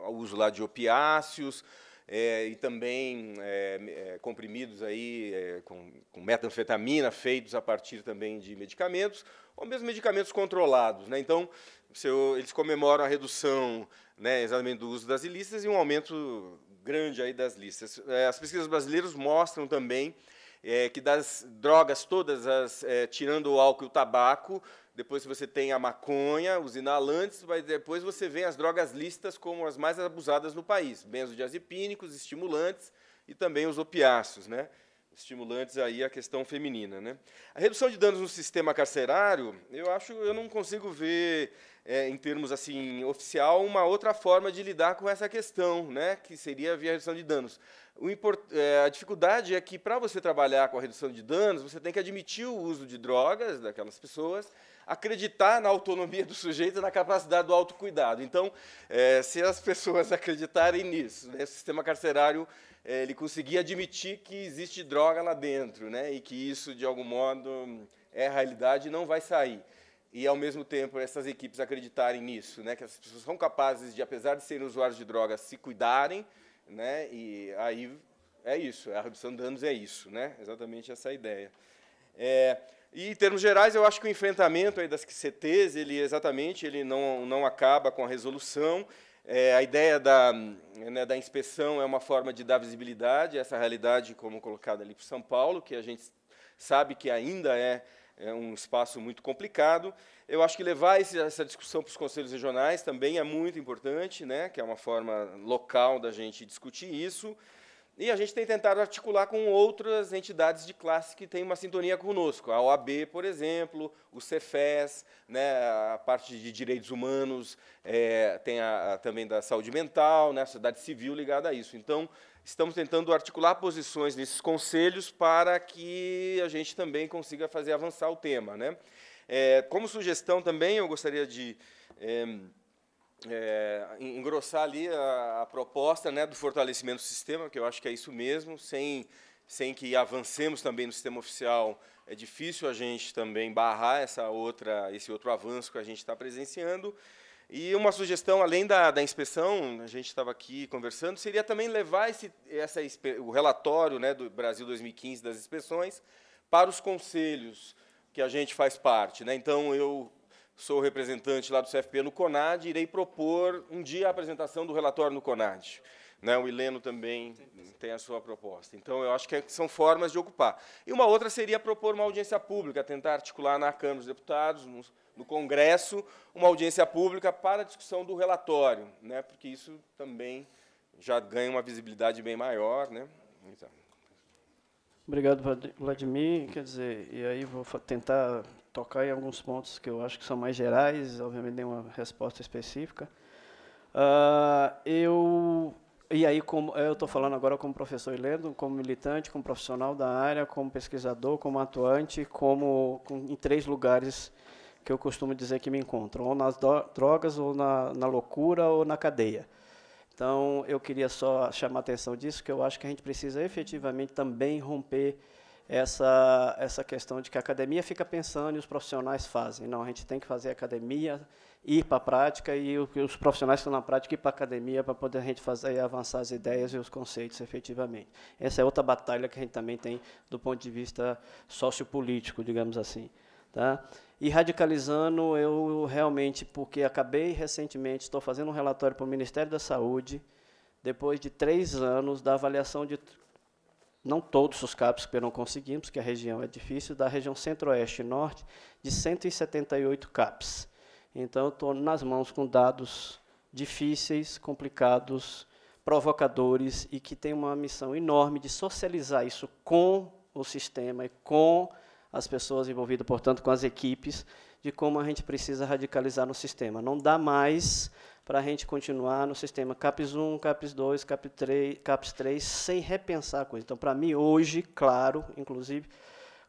uso lá de opiáceos, é, e também é, é comprimidos aí é, com, com, metanfetamina feitos a partir também de medicamentos ou mesmo medicamentos controlados, né? Então eu, eles comemoram a redução, né, exatamente do uso das ilícitas e um aumento grande aí das listas. É, as pesquisas brasileiras mostram também é, que das drogas todas, as, é, tirando o álcool e o tabaco, depois você tem a maconha, os inalantes, mas depois você vê as drogas listas como as mais abusadas no país, benzodiazepínicos, estimulantes e também os opiáceos, né? Estimulantes aí a questão feminina, né? A redução de danos no sistema carcerário, eu acho, eu não consigo ver, é, em termos assim oficial, uma outra forma de lidar com essa questão, né? Que seria via redução de danos. Import, é, a dificuldade é que, para você trabalhar com a redução de danos, você tem que admitir o uso de drogas daquelas pessoas, acreditar na autonomia do sujeito e na capacidade do autocuidado. Então, é, se as pessoas acreditarem nisso, né, o sistema carcerário é, ele conseguir admitir que existe droga lá dentro né, e que isso, de algum modo, é a realidade e não vai sair e ao mesmo tempo essas equipes acreditarem nisso, né, que as pessoas são capazes de, apesar de serem usuários de drogas, se cuidarem, né? E aí é isso, a redução de danos é isso, né? Exatamente essa ideia. É, e em termos gerais, eu acho que o enfrentamento aí das QCTs, ele exatamente, ele não, não acaba com a resolução. É, a ideia da, né, da inspeção é uma forma de dar visibilidade a essa realidade, como colocada ali para São Paulo, que a gente sabe que ainda é, é um espaço muito complicado. Eu acho que levar esse, essa discussão para os conselhos regionais também é muito importante, né? que é uma forma local da gente discutir isso. E a gente tem tentado articular com outras entidades de classe que têm uma sintonia conosco. A OAB, por exemplo, o Cefes, né, a parte de direitos humanos, é, tem a, a, também da saúde mental, né, a sociedade civil ligada a isso. Então, estamos tentando articular posições nesses conselhos para que a gente também consiga fazer avançar o tema. Né? É, como sugestão também, eu gostaria de é, é, engrossar ali a, a, proposta né, do fortalecimento do sistema, que eu acho que é isso mesmo, sem, sem que avancemos também no sistema oficial, é difícil a gente também barrar essa outra, esse outro avanço que a gente está presenciando. E uma sugestão, além da, da inspeção, a gente estava aqui conversando, seria também levar esse, essa, o relatório né, do Brasil 2015 das inspeções para os conselhos, que a gente faz parte. Né? Então, eu sou representante lá do CFP no CONAD e irei propor um dia a apresentação do relatório no CONAD. Né? O Hileno também tem a sua proposta. Então, eu acho é que são formas de ocupar. E uma outra seria propor uma audiência pública, tentar articular na Câmara dos Deputados, no, no Congresso, uma audiência pública para a discussão do relatório, né? porque isso também já ganha uma visibilidade bem maior. Né? Então. Obrigado, Vladimir. Quer dizer, e aí vou tentar tocar em alguns pontos que eu acho que são mais gerais, obviamente nem uma resposta específica. Uh, eu e aí como eu estou falando agora como professor Lendo, como militante, como profissional da área, como pesquisador, como atuante, como com, em três lugares que eu costumo dizer que me encontro, ou nas drogas, ou na, na loucura, ou na cadeia. Então, eu queria só chamar a atenção disso, que eu acho que a gente precisa efetivamente também romper essa, essa questão de que a academia fica pensando e os profissionais fazem. Não, a gente tem que fazer academia, ir para a prática e os profissionais que estão na prática ir para a academia para poder a gente fazer avançar as ideias e os conceitos efetivamente. Essa é outra batalha que a gente também tem do ponto de vista sociopolítico, digamos assim. Tá? E radicalizando, eu realmente, porque acabei recentemente, estou fazendo um relatório para o Ministério da Saúde, depois de três anos da avaliação de não todos os CAPs que não conseguimos, porque a região é difícil, da região centro-oeste e norte, de 178 CAPs. Então, estou nas mãos com dados difíceis, complicados, provocadores e que tem uma missão enorme de socializar isso com o sistema e com as pessoas envolvidas, portanto, com as equipes, de como a gente precisa radicalizar no sistema. Não dá mais para a gente continuar no sistema CAPS 1, CAPS 2, CAPS 3, CAPS 3 sem repensar a coisa. Então, para mim, hoje, claro, inclusive,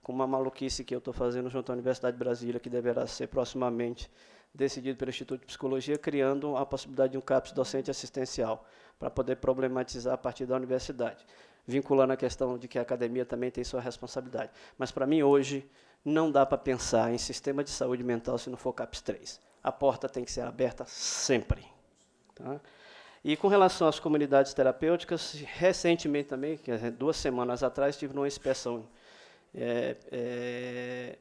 com uma maluquice que eu estou fazendo junto à Universidade de Brasília, que deverá ser proximamente decidido pelo Instituto de Psicologia, criando a possibilidade de um CAPS docente assistencial, para poder problematizar a partir da universidade vinculando a questão de que a academia também tem sua responsabilidade. Mas, para mim, hoje, não dá para pensar em sistema de saúde mental se não for CAPS 3. A porta tem que ser aberta sempre. Tá? E com relação às comunidades terapêuticas, recentemente também, duas semanas atrás, tive uma inspeção é, é,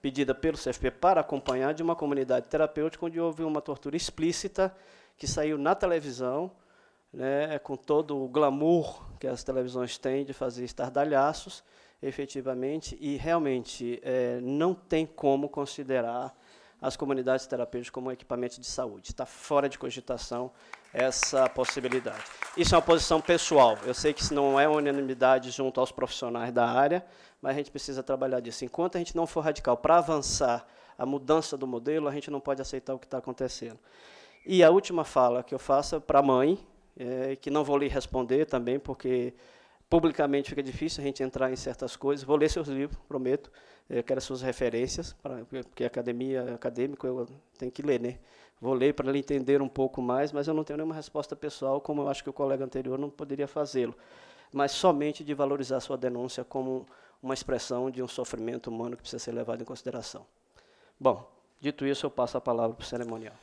pedida pelo CFP para acompanhar de uma comunidade terapêutica onde houve uma tortura explícita que saiu na televisão, né, com todo o glamour que as televisões têm de fazer estardalhaços, efetivamente, e realmente é, não tem como considerar as comunidades terapêuticas como equipamento de saúde. Está fora de cogitação essa possibilidade. Isso é uma posição pessoal. Eu sei que isso não é unanimidade junto aos profissionais da área, mas a gente precisa trabalhar disso. Enquanto a gente não for radical para avançar a mudança do modelo, a gente não pode aceitar o que está acontecendo. E a última fala que eu faço é para a mãe, é, que não vou lhe responder também, porque publicamente fica difícil a gente entrar em certas coisas. Vou ler seus livros, prometo. É, quero suas referências, pra, porque academia, acadêmico, eu tenho que ler, né? Vou ler para ele entender um pouco mais, mas eu não tenho nenhuma resposta pessoal, como eu acho que o colega anterior não poderia fazê-lo. Mas somente de valorizar sua denúncia como uma expressão de um sofrimento humano que precisa ser levado em consideração. Bom, dito isso, eu passo a palavra para o cerimonial.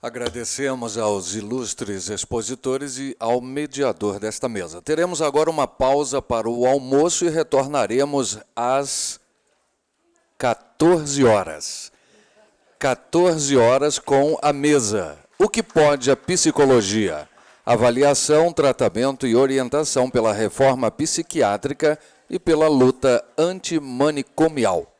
Agradecemos aos ilustres expositores e ao mediador desta mesa. Teremos agora uma pausa para o almoço e retornaremos às 14 horas. 14 horas com a mesa. O que pode a psicologia? Avaliação, tratamento e orientação pela reforma psiquiátrica e pela luta antimanicomial.